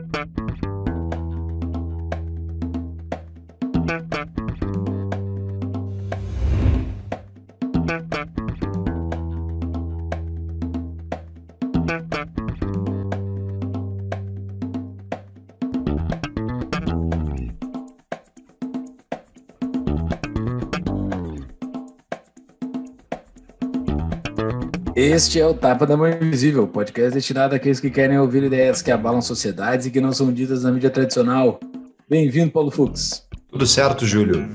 Thank you. Este é o Tapa da Mão Invisível, podcast destinado àqueles que querem ouvir ideias que abalam sociedades e que não são ditas na mídia tradicional. Bem-vindo, Paulo Fux. Tudo certo, Júlio.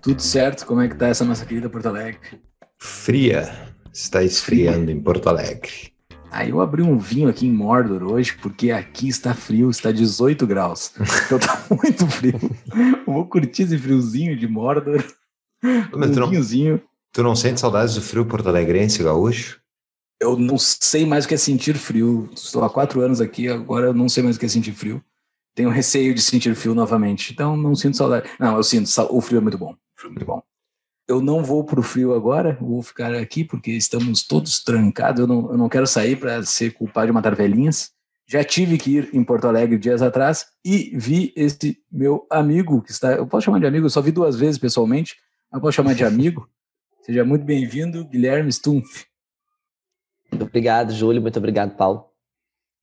Tudo certo. Como é que tá essa nossa querida Porto Alegre? Fria. Está esfriando Fria. em Porto Alegre. Aí ah, eu abri um vinho aqui em Mordor hoje, porque aqui está frio, está 18 graus. Então tá muito frio. vou curtir esse friozinho de Mordor. um vinhozinho. Tu não sente saudades do frio porto-alegrense gaúcho? Eu não sei mais o que é sentir frio. Estou há quatro anos aqui, agora eu não sei mais o que é sentir frio. Tenho receio de sentir frio novamente. Então, não sinto saudade. Não, eu sinto. O frio é muito bom. É muito bom. Eu não vou para o frio agora, vou ficar aqui porque estamos todos trancados. Eu não, eu não quero sair para ser culpado de matar velhinhas. Já tive que ir em Porto Alegre dias atrás e vi esse meu amigo que está. Eu posso chamar de amigo, eu só vi duas vezes pessoalmente, mas posso chamar de amigo. Seja muito bem-vindo, Guilherme Stumpf. Muito obrigado, Júlio. Muito obrigado, Paulo.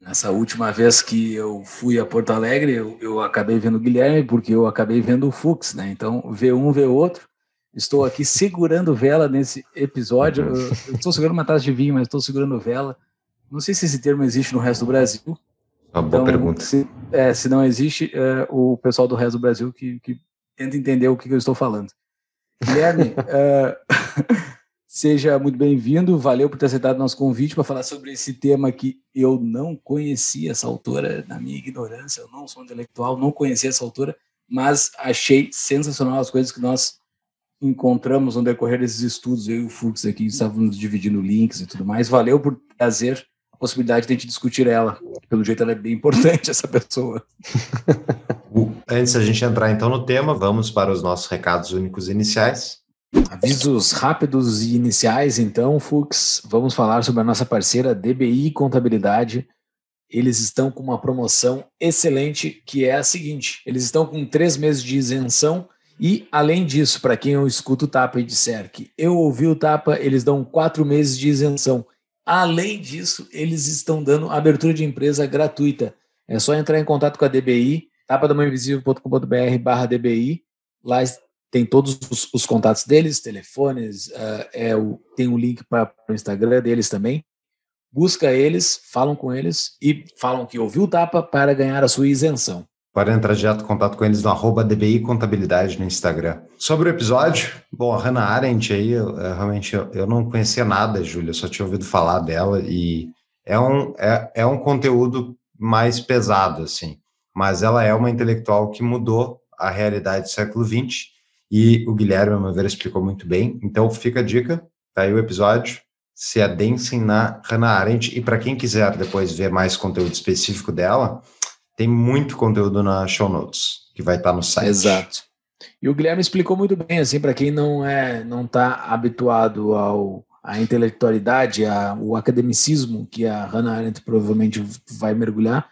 Nessa última vez que eu fui a Porto Alegre, eu, eu acabei vendo o Guilherme, porque eu acabei vendo o Fux, né? Então, vê um, vê outro. Estou aqui segurando vela nesse episódio. Eu, eu estou segurando uma taça de vinho, mas estou segurando vela. Não sei se esse termo existe no resto do Brasil. É uma boa então, pergunta. Se, é, se não existe, é, o pessoal do resto do Brasil que, que tenta entender o que, que eu estou falando. Guilherme, uh, seja muito bem-vindo. Valeu por ter aceitado nosso convite para falar sobre esse tema que eu não conhecia essa autora, na minha ignorância, eu não sou um intelectual, não conhecia essa autora, mas achei sensacional as coisas que nós encontramos no decorrer desses estudos. Eu e o Fux aqui estávamos dividindo links e tudo mais. Valeu por trazer possibilidade de a gente discutir ela. Pelo jeito, ela é bem importante, essa pessoa. Antes da gente entrar então no tema, vamos para os nossos recados únicos iniciais. Avisos rápidos e iniciais, então, Fux. Vamos falar sobre a nossa parceira DBI Contabilidade. Eles estão com uma promoção excelente, que é a seguinte: eles estão com três meses de isenção. E, além disso, para quem eu escuto o Tapa e disser que eu ouvi o Tapa, eles dão quatro meses de isenção. Além disso, eles estão dando abertura de empresa gratuita. É só entrar em contato com a DBI, tapadamãoinvisível.com.br barra DBI. Lá tem todos os, os contatos deles, telefones, uh, é o, tem o um link para o Instagram deles também. Busca eles, falam com eles e falam que ouviu o Tapa para ganhar a sua isenção. Pode entrar direto em contato com eles no arroba DBI Contabilidade no Instagram. Sobre o episódio, bom, a Hannah Arendt aí, eu, eu, é, realmente eu, eu, não conhecia nada, Júlia, só tinha ouvido falar dela e é um, é, é um conteúdo mais pesado, assim, mas ela é uma intelectual que mudou a realidade do século XX e o Guilherme, a meu explicou muito bem. Então fica a dica, tá aí o episódio, se adensem na Hannah Arendt e para quem quiser depois ver mais conteúdo específico dela tem muito conteúdo na show notes, que vai estar tá no site. Exato. E o Guilherme explicou muito bem, assim, para quem não é, não está habituado ao à intelectualidade, a, o academicismo que a Hannah Arendt provavelmente vai mergulhar,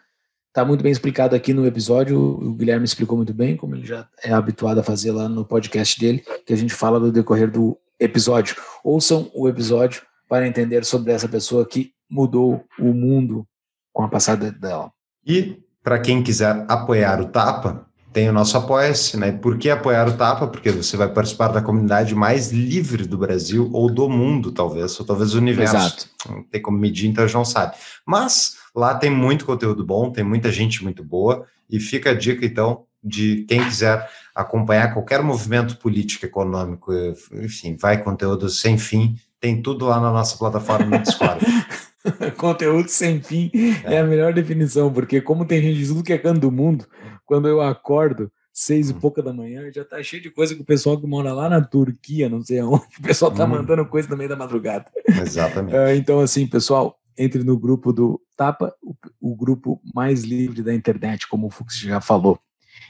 está muito bem explicado aqui no episódio. O Guilherme explicou muito bem, como ele já é habituado a fazer lá no podcast dele, que a gente fala do decorrer do episódio. Ouçam o episódio para entender sobre essa pessoa que mudou o mundo com a passada dela. E para quem quiser apoiar o Tapa, tem o nosso Apoia-se, né? Por que apoiar o Tapa? Porque você vai participar da comunidade mais livre do Brasil ou do mundo, talvez, ou talvez do universo. Exato. Não tem como medir, então já não sabe. Mas lá tem muito conteúdo bom, tem muita gente muito boa, e fica a dica, então, de quem quiser acompanhar qualquer movimento político, econômico, enfim, vai conteúdo sem fim, tem tudo lá na nossa plataforma no Discord. Conteúdo sem fim é. é. a melhor definição, porque como tem gente de tudo que é canto do mundo, quando eu acordo seis e hum. pouca da manhã, já tá cheio de coisa com o pessoal que mora lá na Turquia, não sei aonde, o pessoal tá hum. mandando coisa no meio da madrugada. Exatamente. Ah, então, assim, pessoal, entre no grupo do Tapa, o, o grupo mais livre da internet, como o Fux já falou.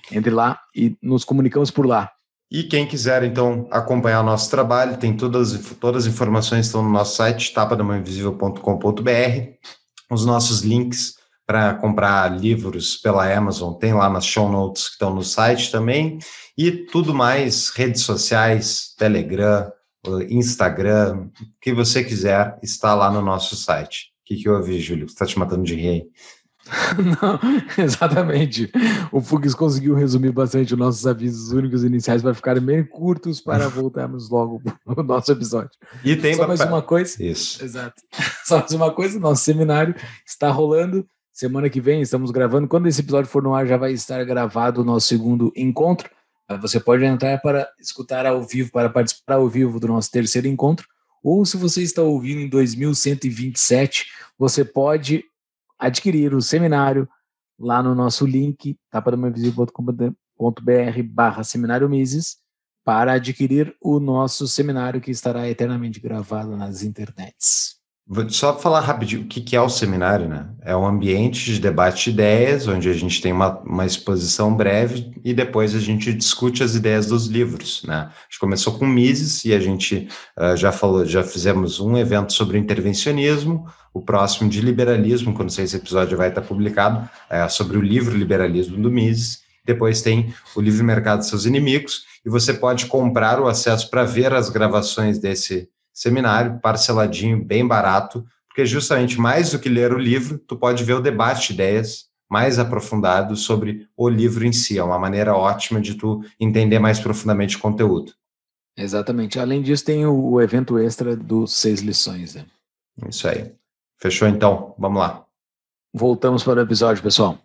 Entre lá e nos comunicamos por lá. E quem quiser, então, acompanhar nosso trabalho, tem todas, todas as informações estão no nosso site, tapadamãoinvisível.com.br. Os nossos links para comprar livros pela Amazon tem lá nas show notes que estão no site também. E tudo mais, redes sociais, Telegram, Instagram, o que você quiser, está lá no nosso site. O que, que houve, Júlio? Você está te matando de rei? Não, exatamente. O Fugues conseguiu resumir bastante os nossos avisos únicos iniciais para ficarem meio curtos para voltarmos logo para o nosso episódio. E tem Só mais uma coisa. Isso. Exato. Só mais uma coisa, nosso seminário está rolando. Semana que vem estamos gravando. Quando esse episódio for no ar, já vai estar gravado o nosso segundo encontro. Ah, você pode entrar para escutar ao vivo, para participar ao vivo do nosso terceiro encontro. Ou se você está ouvindo em 2127, você pode adquirir o seminário lá no nosso link tapadomainvisível.com.br barra seminário Mises para adquirir o nosso seminário que estará eternamente gravado nas internets. Vou só falar rapidinho o que é o seminário, né? É um ambiente de debate de ideias, onde a gente tem uma, uma exposição breve e depois a gente discute as ideias dos livros, né? A gente começou com Mises e a gente uh, já falou, já fizemos um evento sobre intervencionismo, o próximo de liberalismo, quando esse episódio vai estar publicado, é, sobre o livro Liberalismo do Mises. Depois tem o livre mercado e seus inimigos, e você pode comprar o acesso para ver as gravações desse seminário, parceladinho, bem barato, porque justamente mais do que ler o livro, tu pode ver o debate de ideias mais aprofundado sobre o livro em si. É uma maneira ótima de tu entender mais profundamente o conteúdo. Exatamente. Além disso, tem o, evento extra dos seis lições. Né? Isso aí. Fechou então, vamos lá. Voltamos para o episódio, pessoal.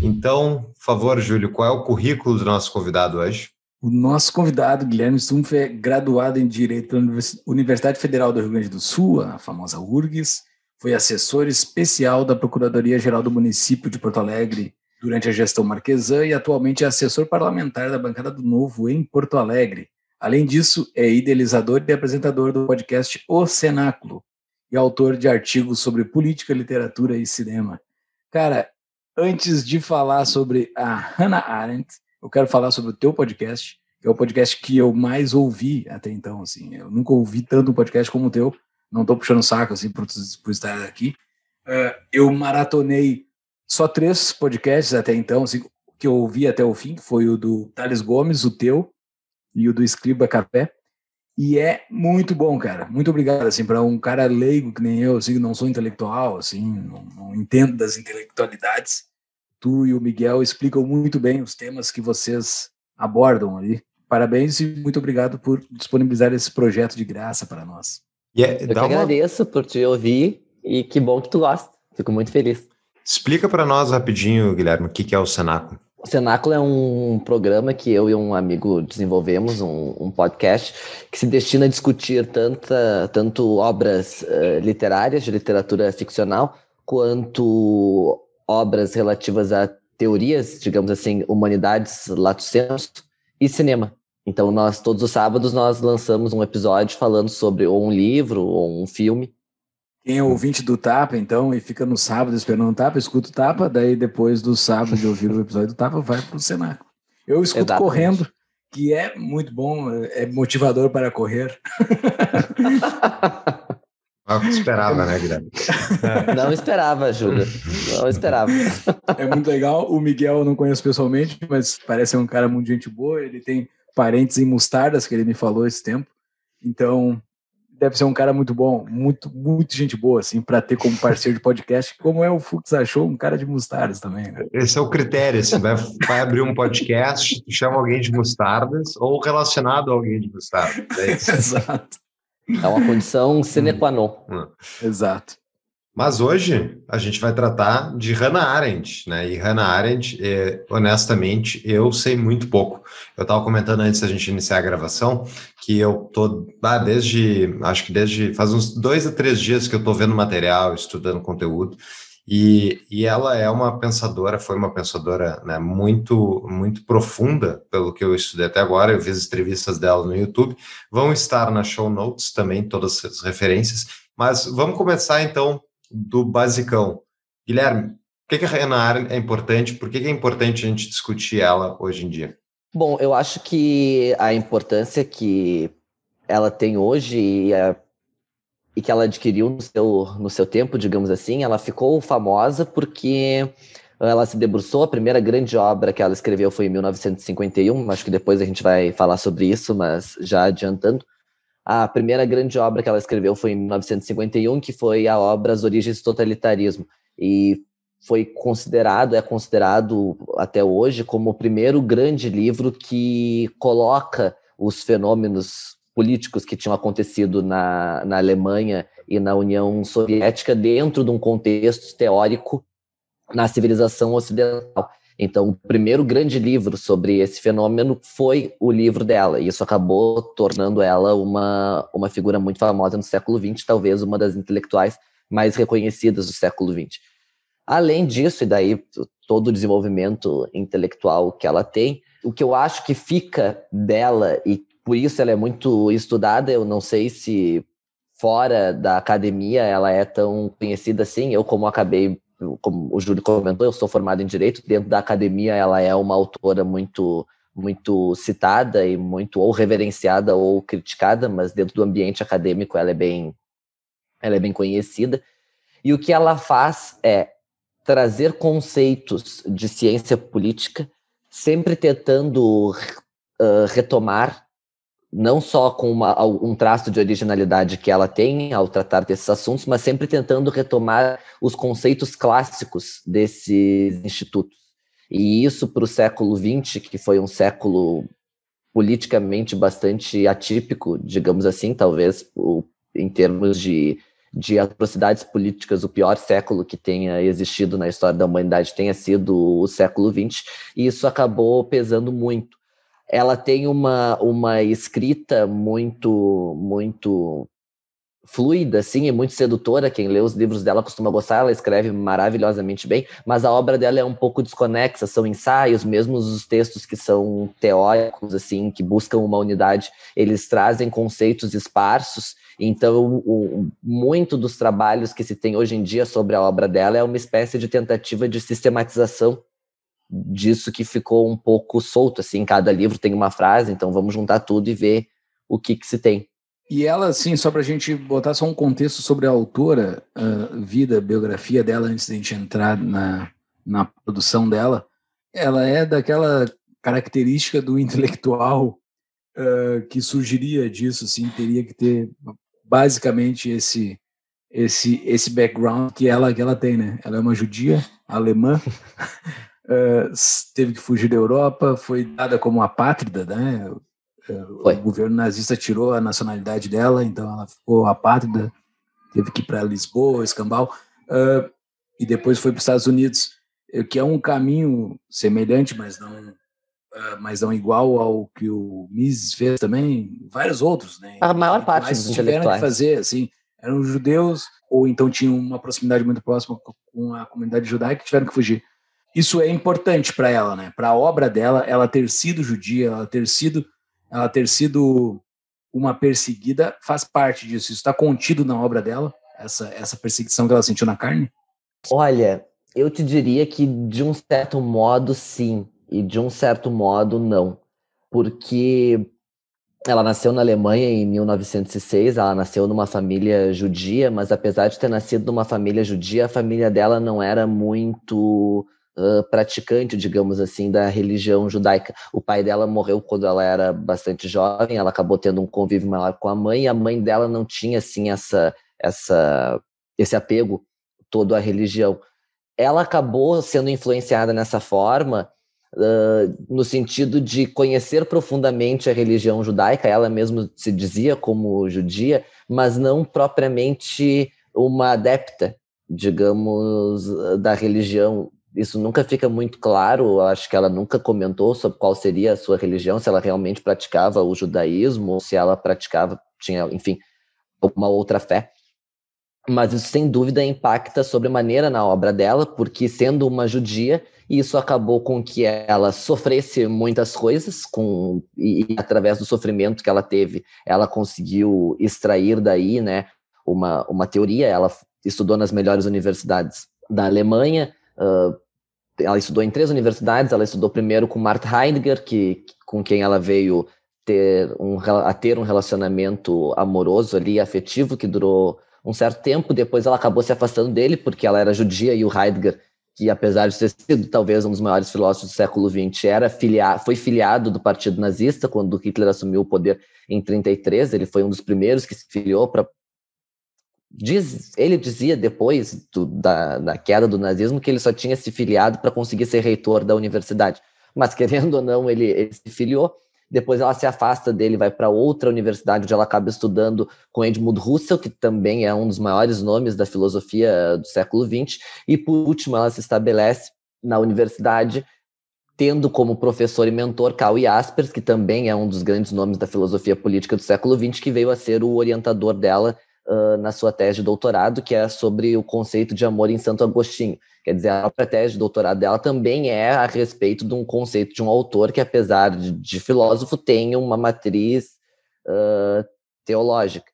Então, por favor, Júlio, qual é o currículo do nosso convidado hoje? O nosso convidado, Guilherme Stumpf, é graduado em Direito da Universidade Federal do Rio Grande do Sul, a famosa URGS, foi assessor especial da Procuradoria-Geral do Município de Porto Alegre durante a gestão Marquesã e atualmente é assessor parlamentar da Bancada do Novo em Porto Alegre. Além disso, é idealizador e apresentador do podcast O Cenáculo, e autor de artigos sobre política, literatura e cinema. Cara, antes de falar sobre a Hannah Arendt, eu quero falar sobre o teu podcast, que é o podcast que eu mais ouvi até então, assim. Eu nunca ouvi tanto um podcast como o teu. Não estou puxando saco, assim, por, por estar aqui. Uh, eu maratonei só três podcasts até então, assim, que eu ouvi até o fim, que foi o do Thales Gomes, o teu, e o do Escriba Café. E é muito bom, cara. Muito obrigado, assim, para um cara leigo que nem eu, assim, não sou intelectual, assim, não, não, entendo das intelectualidades. Tu e o Miguel explicam muito bem os temas que vocês abordam ali. Parabéns e muito obrigado por disponibilizar esse projeto de graça para nós. Yeah, é, eu que uma... agradeço por te ouvir e que bom que tu gosta. Fico muito feliz. Explica para nós rapidinho, Guilherme, o que é o Senaco. O Cenáculo é um programa que eu e um amigo desenvolvemos, um, um podcast, que se destina a discutir tanta, tanto obras uh, literárias de literatura ficcional, quanto obras relativas a teorias, digamos assim, humanidades, lato senso, e cinema. Então, nós, todos os sábados, nós lançamos um episódio falando sobre ou um livro ou um filme quem é ouvinte do Tapa, então, e fica no sábado esperando o Tapa, escuta o Tapa, daí depois do sábado de ouvir o episódio do Tapa, vai para o Senaco. Eu escuto Exatamente. correndo, que é muito bom, é motivador para correr. Não esperava, né, Guilherme? É. Não esperava, Júlia. Não esperava. É muito legal. O Miguel eu não conheço pessoalmente, mas parece um cara muito gente boa. Ele tem parentes em mostardas, que ele me falou esse tempo. Então, deve ser um cara muito bom, muito, muito gente boa, assim, para ter como parceiro de podcast, como é o Fux achou, um cara de Mostardas também. Né? Esse é o critério, assim, vai, vai abrir um podcast, chama alguém de Mostardas ou relacionado a alguém de Mostardas. É isso. Exato. É uma condição sine qua non. Hum. Exato. Mas hoje a gente vai tratar de Hannah Arendt, né? E Hannah Arendt, é, honestamente, eu sei muito pouco. Eu estava comentando antes da gente iniciar a gravação que eu tô ah, desde, acho que desde faz uns dois a três dias que eu estou vendo material, estudando conteúdo. E, e ela é uma pensadora, foi uma pensadora né, muito muito profunda, pelo que eu estudei até agora. Eu vi as entrevistas dela no YouTube. Vão estar na show notes também todas as referências. Mas vamos começar então do basicão. Guilherme, por que, a Renar é importante? Por que, é importante a gente discutir ela hoje em dia? Bom, eu acho que a importância que ela tem hoje e, a, e que ela adquiriu no seu, no seu tempo, digamos assim, ela ficou famosa porque ela se debruçou, a primeira grande obra que ela escreveu foi em 1951, acho que depois a gente vai falar sobre isso, mas já adiantando, a primeira grande obra que ela escreveu foi em 1951, que foi a obra As Origens do Totalitarismo. E foi considerado, é considerado até hoje, como o primeiro grande livro que coloca os fenômenos políticos que tinham acontecido na, na Alemanha e na União Soviética dentro de um contexto teórico na civilização ocidental. Então, o primeiro grande livro sobre esse fenômeno foi o livro dela, e isso acabou tornando ela uma, uma figura muito famosa no século XX, talvez uma das intelectuais mais reconhecidas do século XX. Além disso, e daí todo o desenvolvimento intelectual que ela tem, o que eu acho que fica dela, e por isso ela é muito estudada, eu não sei se fora da academia ela é tão conhecida assim, eu como acabei como o Júlio comentou, eu sou formado em direito, dentro da academia ela é uma autora muito muito citada e muito ou reverenciada ou criticada, mas dentro do ambiente acadêmico ela é bem ela é bem conhecida. E o que ela faz é trazer conceitos de ciência política, sempre tentando uh, retomar não só com uma, um traço de originalidade que ela tem ao tratar desses assuntos, mas sempre tentando retomar os conceitos clássicos desses institutos. E isso para o século XX, que foi um século politicamente bastante atípico, digamos assim, talvez em termos de, de atrocidades políticas, o pior século que tenha existido na história da humanidade tenha sido o século XX, e isso acabou pesando muito ela tem uma, uma escrita muito muito fluida, assim, e muito sedutora. Quem lê os livros dela costuma gostar, ela escreve maravilhosamente bem, mas a obra dela é um pouco desconexa, são ensaios, mesmo os textos que são teóricos, assim, que buscam uma unidade, eles trazem conceitos esparsos, então o, muito dos trabalhos que se tem hoje em dia sobre a obra dela é uma espécie de tentativa de sistematização disso que ficou um pouco solto, assim, cada livro tem uma frase, então vamos juntar tudo e ver o que, que se tem. E ela, assim, só para a gente botar só um contexto sobre a autora, a vida, biografia dela, antes da gente entrar na, na produção dela, ela é daquela característica do intelectual uh, que surgiria disso, assim, teria que ter basicamente esse esse esse background que ela que ela tem, né? Ela é uma judia alemã Ah, teve que fugir da Europa, foi dada como apátrida, né? Ah, foi. O governo nazista tirou a nacionalidade dela, então ela ficou apátrida, teve que ir para Lisboa, Escambau, uh, e depois foi para os Estados Unidos, que é um caminho semelhante, mas não Uh, mas não igual ao que o Mises fez também, vários outros, né? A maior então, parte mas dos tiveram que fazer, assim, eram judeus ou então tinham uma proximidade muito próxima com a comunidade judaica que tiveram que fugir isso é importante para ela, né? Para a obra dela, ela ter sido judia, ela ter sido, ela ter sido uma perseguida, faz parte disso. Isso está contido na obra dela, essa essa perseguição que ela sentiu na carne. Olha, eu te diria que de um certo modo sim e de um certo modo não, porque ela nasceu na Alemanha em 1906, ela nasceu numa família judia, mas apesar de ter nascido numa família judia, a família dela não era muito uh, praticante, digamos assim, da religião judaica. O pai dela morreu quando ela era bastante jovem, ela acabou tendo um convívio maior com a mãe, e a mãe dela não tinha, assim, essa, essa, esse apego todo à religião. Ela acabou sendo influenciada nessa forma, Uh, no sentido de conhecer profundamente a religião judaica, ela mesma se dizia como judia, mas não propriamente uma adepta, digamos, da religião, isso nunca fica muito claro. Acho que ela nunca comentou sobre qual seria a sua religião, se ela realmente praticava o judaísmo, se ela praticava, tinha, enfim, uma outra fé. Mas isso, sem dúvida, impacta sobremaneira na obra dela, porque sendo uma judia, isso acabou com que ela sofresse muitas coisas, com, e, e através do sofrimento que ela teve, ela conseguiu extrair daí né, uma, uma teoria. Ela estudou nas melhores universidades da Alemanha, Uh, ela estudou em três universidades, ela estudou primeiro com Martha Heidegger, que, com quem ela veio ter um, a ter um relacionamento amoroso ali, afetivo, que durou um certo tempo, depois ela acabou se afastando dele, porque ela era judia e o Heidegger, que apesar de ter sido talvez um dos maiores filósofos do século XX, era filia foi filiado do partido nazista quando Hitler assumiu o poder em 33, ele foi um dos primeiros que se filiou para Diz, ele dizia depois do, da, da, queda do nazismo que ele só tinha se filiado para conseguir ser reitor da universidade. Mas querendo ou não, ele, ele se filiou. Depois ela se afasta dele, vai para outra universidade onde ela acaba estudando com Edmund Russell que também é um dos maiores nomes da filosofia do século XX. E por último, ela se estabelece na universidade tendo como professor e mentor Karl Jaspers, que também é um dos grandes nomes da filosofia política do século XX, que veio a ser o orientador dela uh, na sua tese de doutorado, que é sobre o conceito de amor em Santo Agostinho. Quer dizer, a própria tese de doutorado dela também é a respeito de um conceito de um autor que, apesar de, de filósofo, tem uma matriz uh, teológica.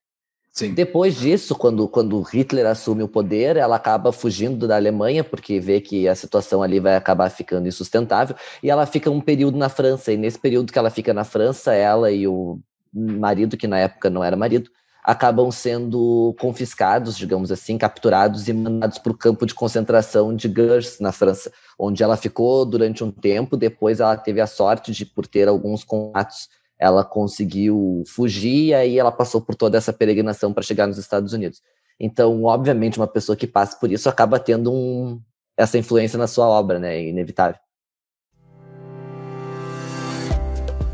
Sim. Depois disso, quando, quando Hitler assume o poder, ela acaba fugindo da Alemanha, porque vê que a situação ali vai acabar ficando insustentável, e ela fica um período na França, e nesse período que ela fica na França, ela e o marido, que na época não era marido, acabam sendo confiscados, digamos assim, capturados e mandados para o campo de concentração de Gurs, na França, onde ela ficou durante um tempo. Depois, ela teve a sorte de, por ter alguns contatos, ela conseguiu fugir e aí ela passou por toda essa peregrinação para chegar nos Estados Unidos. Então, obviamente, uma pessoa que passa por isso acaba tendo um, essa influência na sua obra, né? É inevitável.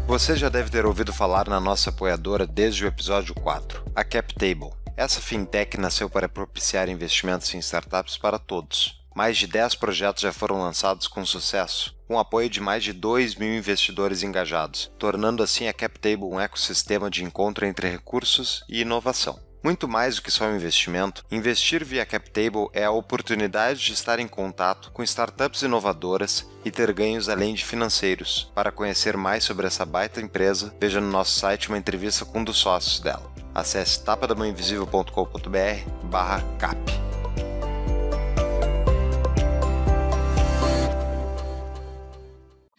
Você já deve ter ouvido falar na nossa apoiadora desde o episódio 4, a CapTable. Essa fintech nasceu para propiciar investimentos em startups para todos. Mais de 10 projetos já foram lançados com sucesso, com apoio de mais de 2 mil investidores engajados, tornando assim a CapTable um ecossistema de encontro entre recursos e inovação. Muito mais do que só um investimento, investir via CapTable é a oportunidade de estar em contato com startups inovadoras e ter ganhos além de financeiros. Para conhecer mais sobre essa baita empresa, veja no nosso site uma entrevista com um dos sócios dela. Acesse tapadamaninvisivel.com.br barra cap.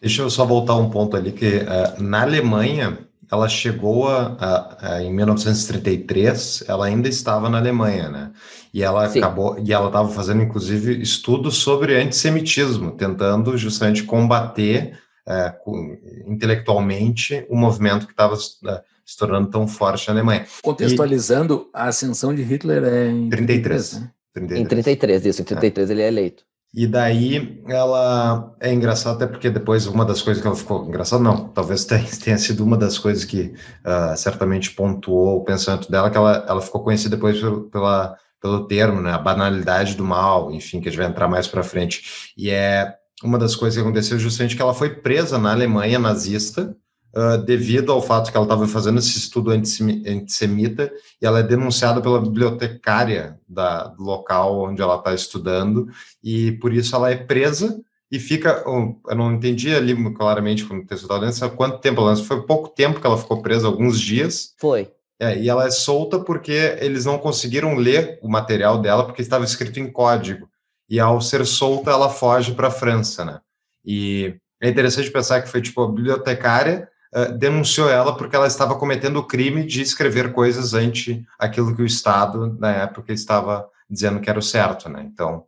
Deixa eu só voltar um ponto ali, que uh, na Alemanha ela chegou a, a, a, em 1933, ela ainda estava na Alemanha, né? E ela Sim. acabou e ela estava fazendo inclusive estudos sobre antissemitismo, tentando justamente combater é, com, intelectualmente o movimento que estava é, se tornando tão forte na Alemanha. Contextualizando, e, a ascensão de Hitler é em 33, 33 né? 33. Em 33, isso, em 33 é. ele é eleito. E daí ela é engraçada, até porque depois uma das coisas que ela ficou engraçada, não, talvez tenha sido uma das coisas que uh, certamente pontuou o pensamento dela, que ela, ela ficou conhecida depois pela, pelo termo, né, a banalidade do mal, enfim, que a gente vai entrar mais para frente. E é uma das coisas que aconteceu justamente que ela foi presa na Alemanha nazista, uh, devido ao fato que ela estava fazendo esse estudo antissemita, e ela é denunciada pela bibliotecária da, do local onde ela está estudando, e por isso ela é presa e fica. Oh, eu não entendi ali claramente quando o texto da lendo, quanto tempo ela Foi pouco tempo que ela ficou presa, alguns dias. Foi. É, e ela é solta porque eles não conseguiram ler o material dela porque estava escrito em código. E ao ser solta, ela foge para a França, né? E é interessante pensar que foi tipo a bibliotecária eh, denunciou ela porque ela estava cometendo o crime de escrever coisas ante aquilo que o Estado, na época, estava dizendo que era o certo, né? Então,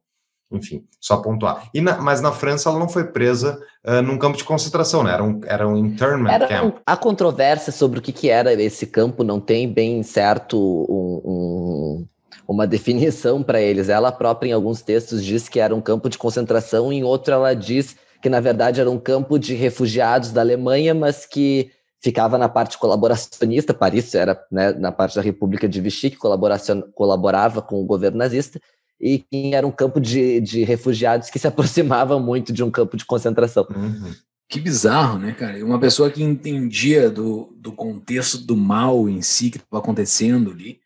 enfim, só pontuar. Na, mas na França ela não foi presa uh, num campo de concentração, né? Era um, era um internment era camp. Um, a controvérsia sobre o que, que era esse campo não tem bem certo um, um, uma definição para eles. Ela própria, em alguns textos, diz que era um campo de concentração, em outro ela diz que na verdade era um campo de refugiados da Alemanha, mas que ficava na parte colaboracionista, Paris era né, na parte da República de Vichy, que colaborava com o governo nazista, e era um campo de, de refugiados que se aproximava muito de um campo de concentração. Uhum. Que bizarro, né, cara? Uma pessoa que entendia do, do contexto do mal em si que estava acontecendo ali,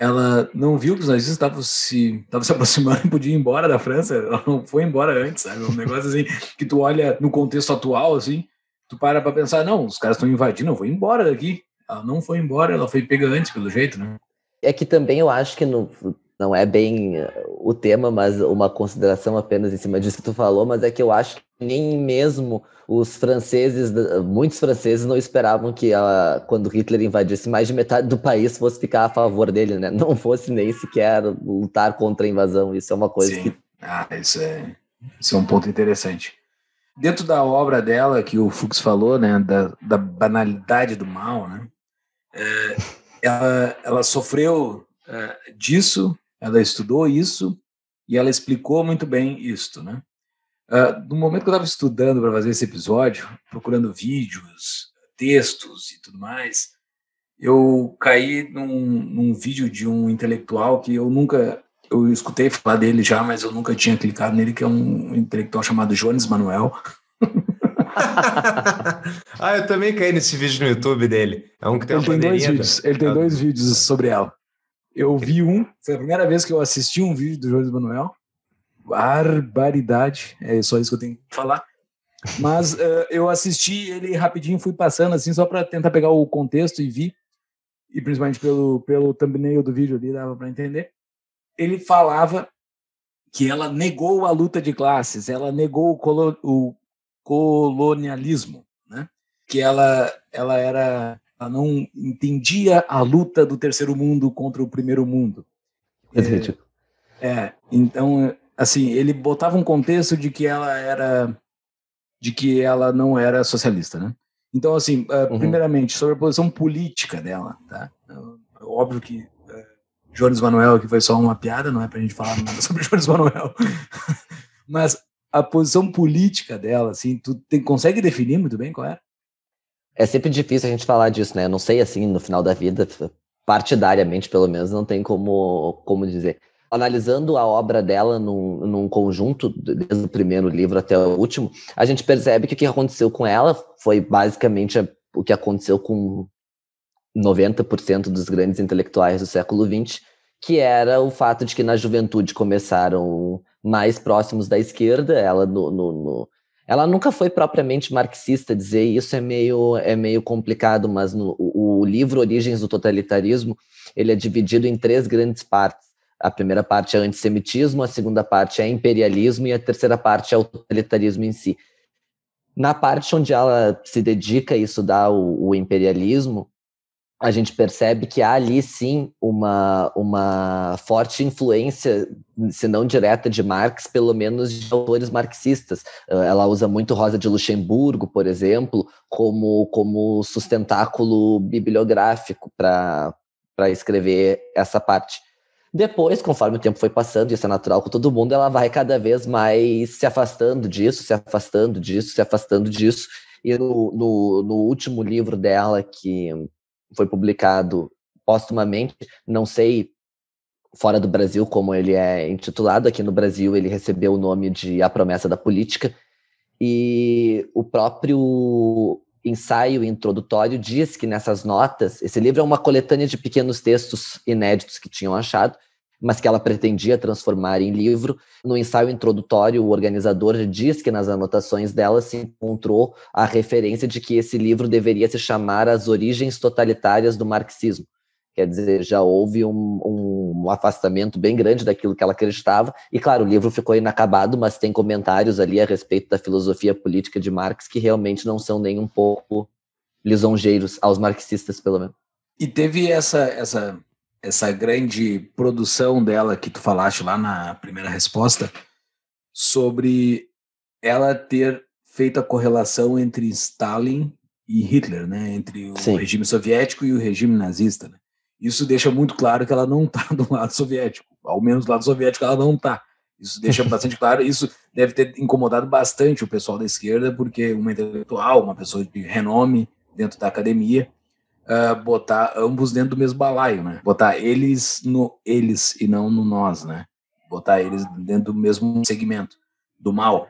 ela não viu que os nazistas estavam se, se aproximando e podia ir embora da França. Ela não foi embora antes, sabe? Um negócio assim que tu olha no contexto atual, assim, tu para pra pensar, não, os caras estão invadindo, eu vou embora daqui. Ela não foi embora, ela foi pega antes, pelo jeito, né? É que também eu acho que no, não é bem eh, o tema, mas uma consideração apenas em cima disso que tu falou, mas é que eu acho que nem mesmo os franceses, muitos franceses não esperavam que a, quando Hitler invadisse mais de metade do país fosse ficar a favor dele, né? Não fosse nem sequer lutar contra a invasão. Isso é uma coisa Sim. que ah, isso é, isso é um ponto interessante. Dentro da obra dela, que o Fuchs falou, né, da, da banalidade do mal, né, é, ela, ela sofreu é, disso ela estudou isso e ela explicou muito bem isto, né? Uh, no momento que eu estava estudando para fazer esse episódio, procurando vídeos, textos e tudo mais, eu caí num, num vídeo de um intelectual que eu nunca, eu escutei falar dele já, mas eu nunca tinha clicado nele, que é um intelectual chamado Jones Manuel. ah, eu também caí nesse vídeo no YouTube dele. É um que tem ele uma tem dois vídeos. Né? Ele tem é dois vídeos sobre ela. Eu vi um, foi a primeira vez que eu assisti um vídeo do Jorge Manuel. Barbaridade, é só isso que eu tenho que falar. Mas uh, eu assisti ele rapidinho, fui passando assim, só para tentar pegar o contexto e vi. E principalmente pelo, pelo thumbnail do vídeo ali, dava para entender. Ele falava que ela negou a luta de classes, ela negou o, colo o colonialismo, né? Que ela, ela era ela não entendia a luta do terceiro mundo contra o primeiro mundo. É, é, é então assim ele botava um contexto de que ela era de que ela não era socialista, né? Então assim, ah, uhum. primeiramente sobre a posição política dela, tá? Óbvio que é, Jones Manuel que foi só uma piada, não é para a gente falar nada sobre Jones Manuel, mas a posição política dela, assim, tu tem, consegue definir muito bem qual é? É sempre difícil a gente falar disso, né? Eu não sei assim, no final da vida, partidariamente pelo menos, não tem como, como dizer. Analisando a obra dela num, num conjunto, desde o primeiro livro até o último, a gente percebe que o que aconteceu com ela foi basicamente o que aconteceu com 90% dos grandes intelectuais do século XX, que era o fato de que na juventude começaram mais próximos da esquerda, ela no, no, no ela nunca foi propriamente marxista, dizer isso é meio, é meio complicado, mas no, o, o livro Origens do Totalitarismo ele é dividido em três grandes partes. A primeira parte é antissemitismo, a segunda parte é imperialismo e a terceira parte é o totalitarismo em si. Na parte onde ela se dedica a estudar o, o imperialismo, a gente percebe que há ali sim uma, uma forte influência, se não direta de Marx, pelo menos de autores marxistas. Eh, ela usa muito Rosa de Luxemburgo, por exemplo, como, como sustentáculo bibliográfico para escrever essa parte. Depois, conforme o tempo foi passando, isso é natural com todo mundo, ela vai cada vez mais se afastando disso, se afastando disso, se afastando disso. E no, no, no último livro dela, que foi publicado postumamente, não sei fora do Brasil como ele é intitulado, aqui no Brasil ele recebeu o nome de A Promessa da Política, e o próprio ensaio introdutório diz que nessas notas, esse livro é uma coletânea de pequenos textos inéditos que tinham achado, mas que ela pretendia transformar em livro. No ensaio introdutório, o organizador diz que nas anotações dela se encontrou a referência de que esse livro deveria se chamar As Origens Totalitárias do Marxismo. Quer dizer, já houve um, um afastamento bem grande daquilo que ela acreditava. E, claro, o livro ficou inacabado, mas tem comentários ali a respeito da filosofia política de Marx que realmente não são nem um pouco lisonjeiros aos marxistas, pelo menos. E teve essa, essa essa grande produção dela que tu falaste lá na primeira resposta sobre ela ter feito a correlação entre Stalin e Hitler, né? Entre o Sim. regime soviético e o regime nazista. Né? Isso deixa muito claro que ela não está do lado soviético, ao menos do lado soviético ela não está. Isso deixa bastante claro. Isso deve ter incomodado bastante o pessoal da esquerda, porque uma intelectual, uma pessoa de renome dentro da academia, uh, botar ambos dentro do mesmo balaio, né? Botar eles no eles e não no nós, né? Botar eles dentro do mesmo segmento do mal.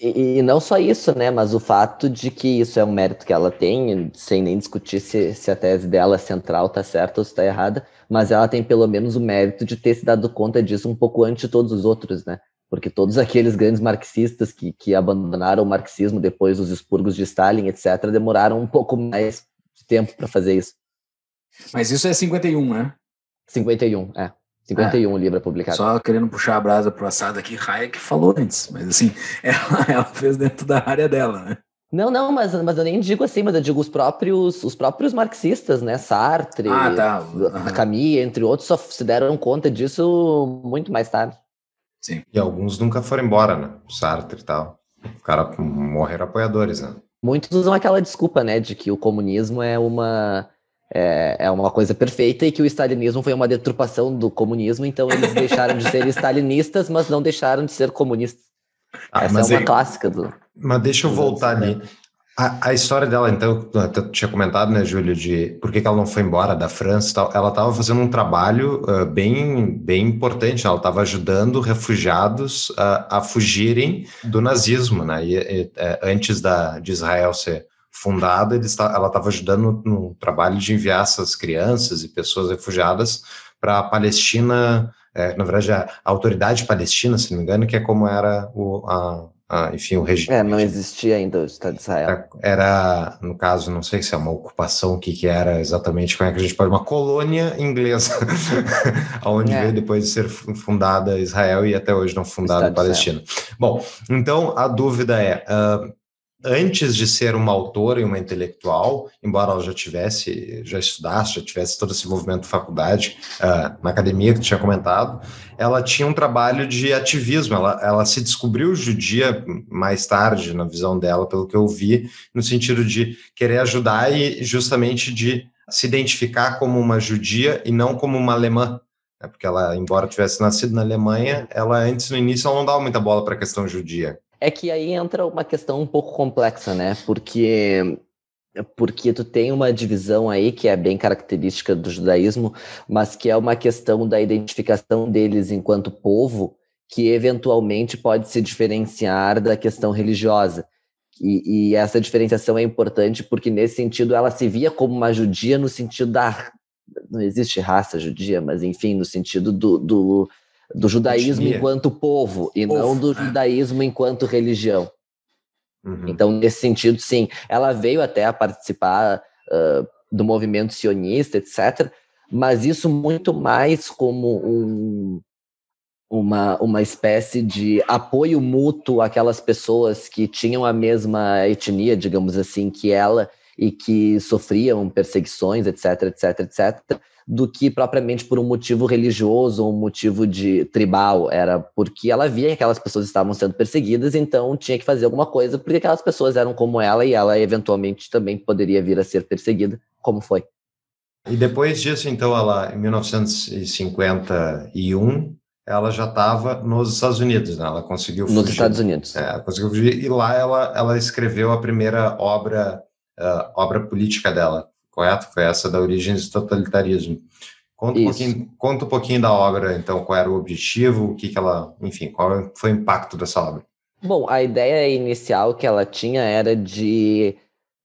E, e, não só isso, né? Mas o fato de que isso é um mérito que ela tem, sem nem discutir se, se a tese dela é central tá certa ou se tá errada, mas ela tem pelo menos o mérito de ter se dado conta disso um pouco antes de todos os outros, né? Porque todos aqueles grandes marxistas que, que abandonaram o marxismo depois dos expurgos de Stalin, etc., demoraram um pouco mais tempo para fazer isso. Mas isso é 51, né? 51, é. 51 é. livro publicado. Só querendo puxar a brasa pro assado aqui, Hayek falou antes, mas assim, ela, ela fez dentro da área dela, né? Não, não, mas, mas eu nem digo assim, mas eu digo os próprios, os próprios marxistas, né? Sartre, ah, tá. uhum. Camus, entre outros, só se deram conta disso muito mais tarde. Sim. E alguns nunca foram embora, né? Sartre e tal. O cara morreram apoiadores, né? Muitos usam aquela desculpa, né, de que o comunismo é uma é, é, uma coisa perfeita e que o stalinismo foi uma deturpação do comunismo, então eles deixaram de ser stalinistas, mas não deixaram de ser comunistas. Ah, Essa é uma eu, clássica do. Mas deixa eu voltar né? ali. A, a, história dela, então, até tinha comentado, né, Júlio, de por que, que ela não foi embora da França e tal. Ela estava fazendo um trabalho uh, bem, bem importante, né? ela estava ajudando refugiados uh, a fugirem do nazismo, né? E, e, é, antes da, de Israel ser fundada, ela estava ajudando no trabalho de enviar essas crianças e pessoas refugiadas para a Palestina, é, na verdade, a, a autoridade palestina, se não me engano, que é como era o, a, a, ah, enfim, o regime. É, não existia ainda o Estado de Israel. É, era, no caso, não sei se é uma ocupação, o que, que era exatamente, como é que a gente pode, uma colônia inglesa, onde é. veio depois de ser fundada Israel e até hoje não fundada a Palestina. Bom, então a dúvida é. Uh, antes de ser uma autora e uma intelectual, embora ela já tivesse, já estudasse, já tivesse todo esse movimento de faculdade uh, na academia que tinha comentado, ela tinha um trabalho de ativismo. Ela, ela se descobriu judia mais tarde, na visão dela, pelo que eu vi, no sentido de querer ajudar e justamente de se identificar como uma judia e não como uma alemã, né? porque ela, embora tivesse nascido na Alemanha, ela antes no início ela não dava muita bola para a questão judia. É que aí entra uma questão um pouco complexa, né? Porque porque tu tem uma divisão aí que é bem característica do judaísmo, mas que é uma questão da identificação deles enquanto povo, que eventualmente pode se diferenciar da questão religiosa. E, e essa diferenciação é importante porque, nesse sentido, ela se via como uma judia no sentido da. Não existe raça judia, mas enfim, no sentido do, do do judaísmo etnia. enquanto povo e povo, não do é. judaísmo enquanto religião. Uhum. Então, nesse sentido, sim, ela veio até a participar uh, do movimento sionista, etc., mas isso muito mais como um, uma, uma espécie de apoio mútuo àquelas pessoas que tinham a mesma etnia, digamos assim, que ela e que sofriam perseguições, etc, etc, etc do que propriamente por um motivo religioso ou um motivo de tribal. Era porque ela via que aquelas pessoas estavam sendo perseguidas, então tinha que fazer alguma coisa, porque aquelas pessoas eram como ela e ela eventualmente também poderia vir a ser perseguida, como foi. E depois disso, então, ela, em 1951, ela já estava nos Estados Unidos, né? Ela conseguiu fugir. Nos Estados Unidos. É, conseguiu fugir. E lá ela, ela escreveu a primeira obra, uh, obra política dela, correto? Foi essa da origens do totalitarismo. Conta um, pouquinho, conta um pouquinho da obra, então, qual era o objetivo, o que, que ela, enfim, qual foi o impacto dessa obra? Bom, a ideia inicial que ela tinha era de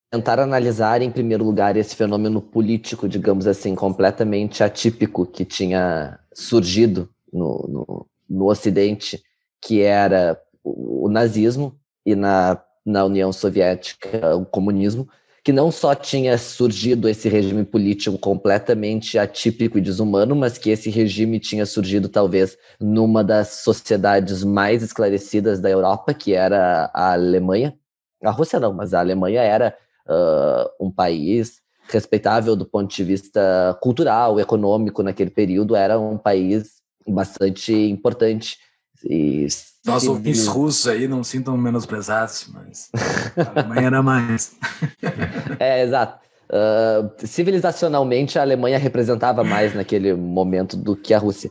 tentar analisar, em primeiro lugar, esse fenômeno político, digamos assim, completamente atípico que tinha surgido no, no, no Ocidente, que era o, o nazismo e na, na União Soviética o comunismo, que não só tinha surgido esse regime político completamente atípico e desumano, mas que esse regime tinha surgido talvez numa das sociedades mais esclarecidas da Europa, que era a Alemanha. A Rússia não, mas a Alemanha era uh, um país respeitável do ponto de vista cultural, econômico naquele período, era um país bastante importante e nossos ouvintes russos aí não sintam menosprezados, mas a Alemanha era mais. é, exato. Uh, civilizacionalmente, a Alemanha representava mais naquele momento do que a Rússia.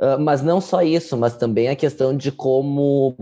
Uh, mas não só isso, mas também a questão de como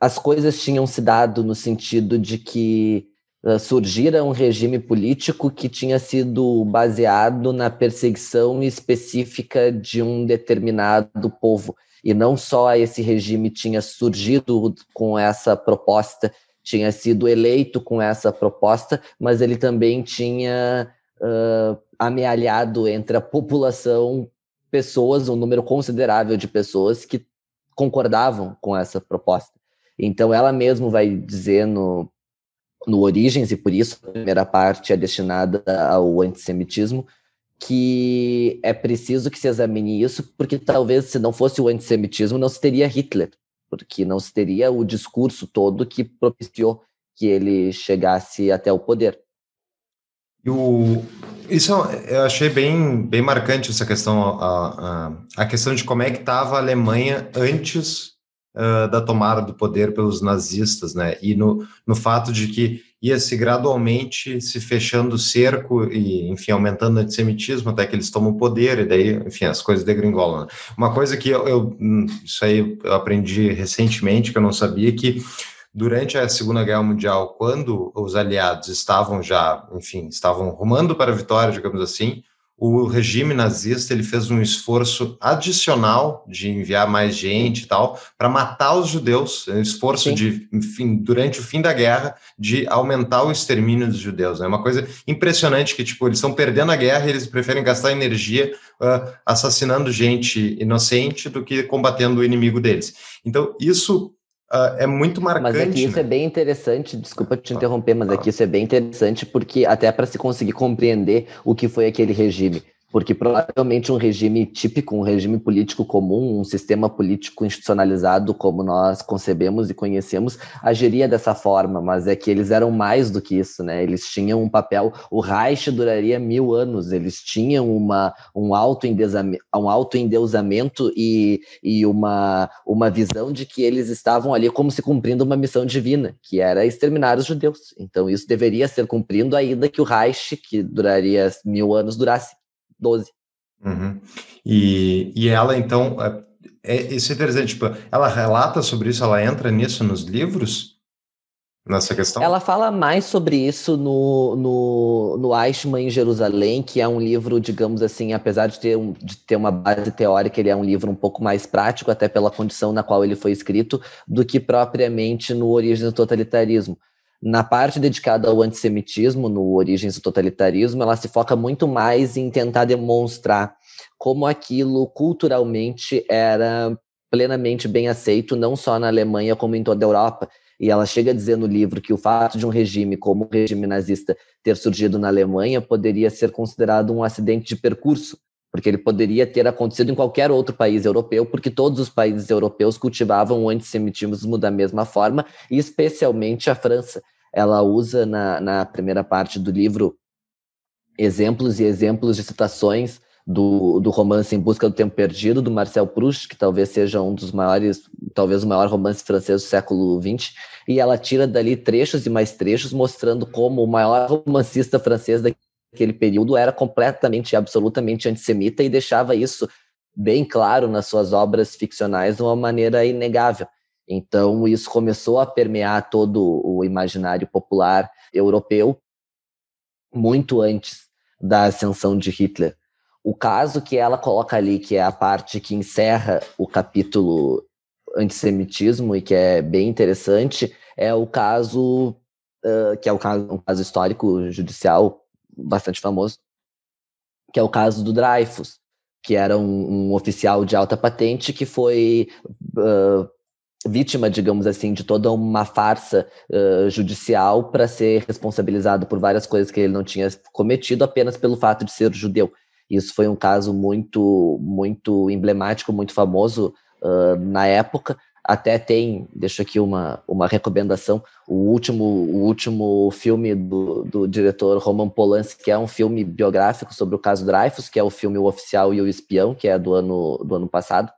as coisas tinham se dado no sentido de que uh, ah, surgira um regime político que tinha sido baseado na perseguição específica de um determinado povo e não só esse regime tinha surgido com essa proposta, tinha sido eleito com essa proposta, mas ele também tinha uh, amealhado entre a população pessoas, um número considerável de pessoas que concordavam com essa proposta. Então ela mesmo vai dizer no, no Origens, e por isso a primeira parte é destinada ao antissemitismo, que é preciso que se examine isso, porque talvez se não fosse o antissemitismo, não se teria Hitler, porque não se teria o discurso todo que propiciou que ele chegasse até o poder. O, isso eu achei bem, bem marcante essa questão, a, a, a questão de como é que estava a Alemanha antes ah, da tomada do poder pelos nazistas, né? E no, no fato de que ia se gradualmente se fechando o cerco e, enfim, aumentando o antissemitismo até que eles tomam o poder, e daí, enfim, as coisas degringolam. Né? Uma coisa que eu, eu, hum, isso aí eu aprendi recentemente, que eu não sabia, que durante a Segunda Guerra Mundial, quando os aliados estavam já, enfim, estavam rumando para a vitória, digamos assim, o regime nazista ele fez um esforço adicional de enviar mais gente e tal para matar os judeus, é um esforço Sim. de enfim, durante o fim da guerra de aumentar o extermínio dos judeus. Né? É né? uma coisa impressionante que tipo eles estão perdendo a guerra, e eles preferem gastar energia uh, assassinando gente inocente do que combatendo o inimigo deles. Então isso uh, é muito é marcante. Mas aqui é isso né? é bem interessante, desculpa te ah, interromper, mas aqui é tá. isso é bem interessante porque até para se conseguir compreender o que foi aquele regime porque provavelmente um regime típico, um regime político comum, um sistema político institucionalizado como nós concebemos e conhecemos, agiria dessa forma, mas é que eles eram mais do que isso, né? Eles tinham um papel, o Reich duraria mil anos, eles tinham uma, um auto um auto -endeusamento e, e uma, uma visão de que eles estavam ali como se cumprindo uma missão divina, que era exterminar os judeus. Então isso deveria ser cumprido ainda que o Reich, que duraria mil anos, durasse. 12. Uhum. E, e ela, então, é, é, isso é interessante, tipo, ela relata sobre isso, ela entra nisso nos livros? Nessa questão? Ela fala mais sobre isso no, no, no Eichmann em Jerusalém, que é um livro, digamos assim, apesar de ter, um, de ter uma base teórica, ele é um livro um pouco mais prático, até pela condição na qual ele foi escrito, do que propriamente no Origem do Totalitarismo. Na parte dedicada ao antissemitismo, no Origens do Totalitarismo, ela se foca muito mais em tentar demonstrar como aquilo culturalmente era plenamente bem aceito, não só na Alemanha, como em toda a Europa. E ela chega a dizer no livro que o fato de um regime como o regime nazista ter surgido na Alemanha poderia ser considerado um acidente de percurso, porque ele poderia ter acontecido em qualquer outro país europeu, porque todos os países europeus cultivavam o antissemitismo da mesma forma, e especialmente a França. Ela usa na, na primeira parte do livro exemplos e exemplos de citações do, do romance Em Busca do Tempo Perdido, do Marcel Proust, que talvez seja um dos maiores, talvez o maior romance francês do século XX, e ela tira dali trechos e mais trechos, mostrando como o maior romancista francês daquele período era completamente, absolutamente antissemita e deixava isso bem claro nas suas obras ficcionais de uma maneira inegável. Então, isso começou a permear todo o imaginário popular europeu muito antes da ascensão de Hitler. O caso que ela coloca ali, que é a parte que encerra o capítulo antissemitismo e que é bem interessante, é o caso uh, que é o caso, um caso histórico judicial bastante famoso, que é o caso do Dreyfus, que era um, um oficial de alta patente que foi uh, vítima, digamos assim, de toda uma farsa uh, judicial para ser responsabilizado por várias coisas que ele não tinha cometido apenas pelo fato de ser judeu. Isso foi um caso muito, muito emblemático, muito famoso uh, na época, até tem, deixo aqui uma, uma recomendação, o último, o último filme do, do diretor Roman Polanski, que é um filme biográfico sobre o caso Dreyfus, que é o filme O Oficial e o Espião, que é do ano, do ano passado.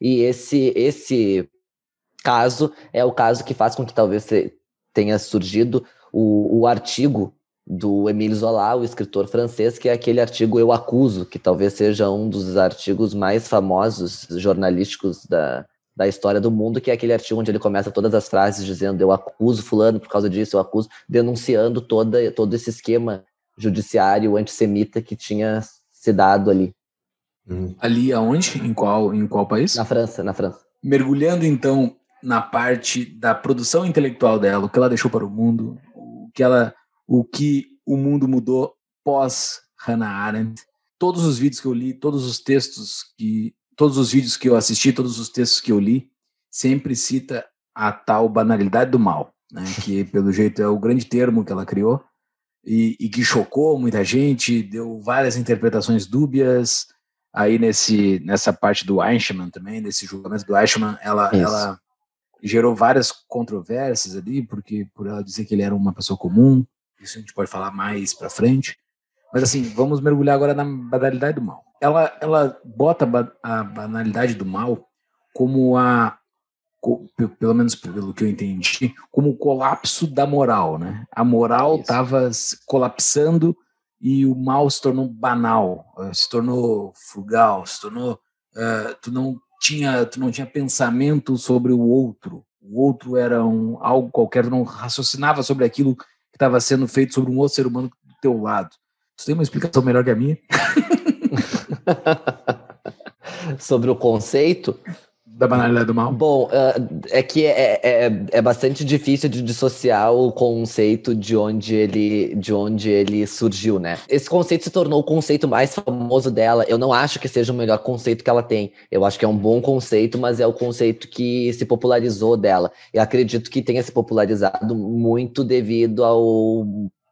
E esse, esse caso é o caso que faz com que talvez tenha surgido o, o artigo do Emile Zola, o escritor francês, que é aquele artigo Eu Acuso, que talvez seja um dos artigos mais famosos jornalísticos da, da história do mundo, que é aquele artigo onde ele começa todas as frases dizendo eu acuso fulano por causa disso, eu acuso, denunciando toda, todo esse esquema judiciário antissemita que tinha se dado ali. Hum. Ali aonde? Em qual, em qual país? Na França, na França. Mergulhando então na parte da produção intelectual dela, o que ela deixou para o mundo, o que ela, o que o mundo mudou pós Hannah Arendt. Todos os vídeos que eu li, todos os textos que todos os vídeos que eu assisti, todos os textos que eu li, sempre cita a tal banalidade do mal, né? que pelo jeito é o grande termo que ela criou e, e que chocou muita gente, deu várias interpretações dúbias. Aí nesse nessa parte do Eichmann também, nesse julgamento do Eichmann, ela, ela gerou várias controvérsias ali, porque por ela dizer que ele era uma pessoa comum, isso a gente pode falar mais para frente. Mas assim, vamos mergulhar agora na banalidade do mal. Ela, ela bota a banalidade do mal como a, pelo menos pelo que eu entendi, como o colapso da moral, né? A moral estava colapsando e o mal se tornou banal, eh, se tornou frugal, se tornou uh, tu não tinha tu não tinha pensamento sobre o outro, o outro era um algo qualquer, tu não raciocinava sobre aquilo que estava sendo feito sobre um outro ser humano do teu lado. Você tem uma explicação melhor que a minha? Sobre o conceito? da banalidade do mal? Bom, ah, é que é, é, é, é bastante difícil de dissociar o conceito de onde, ele, de onde ele surgiu, né? Esse conceito se tornou o conceito mais famoso dela. Eu não acho que seja o melhor conceito que ela tem. Eu acho que é um bom conceito, mas é o conceito que se popularizou dela. Eu acredito que tenha se popularizado muito devido ao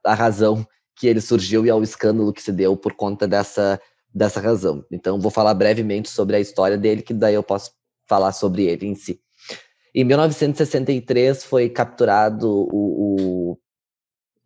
à razão que ele surgiu e ao é escândalo que se deu por conta dessa, dessa razão. Então, vou falar brevemente sobre a história dele, que daí eu posso falar sobre ele em si. Em 1963 foi capturado o, o,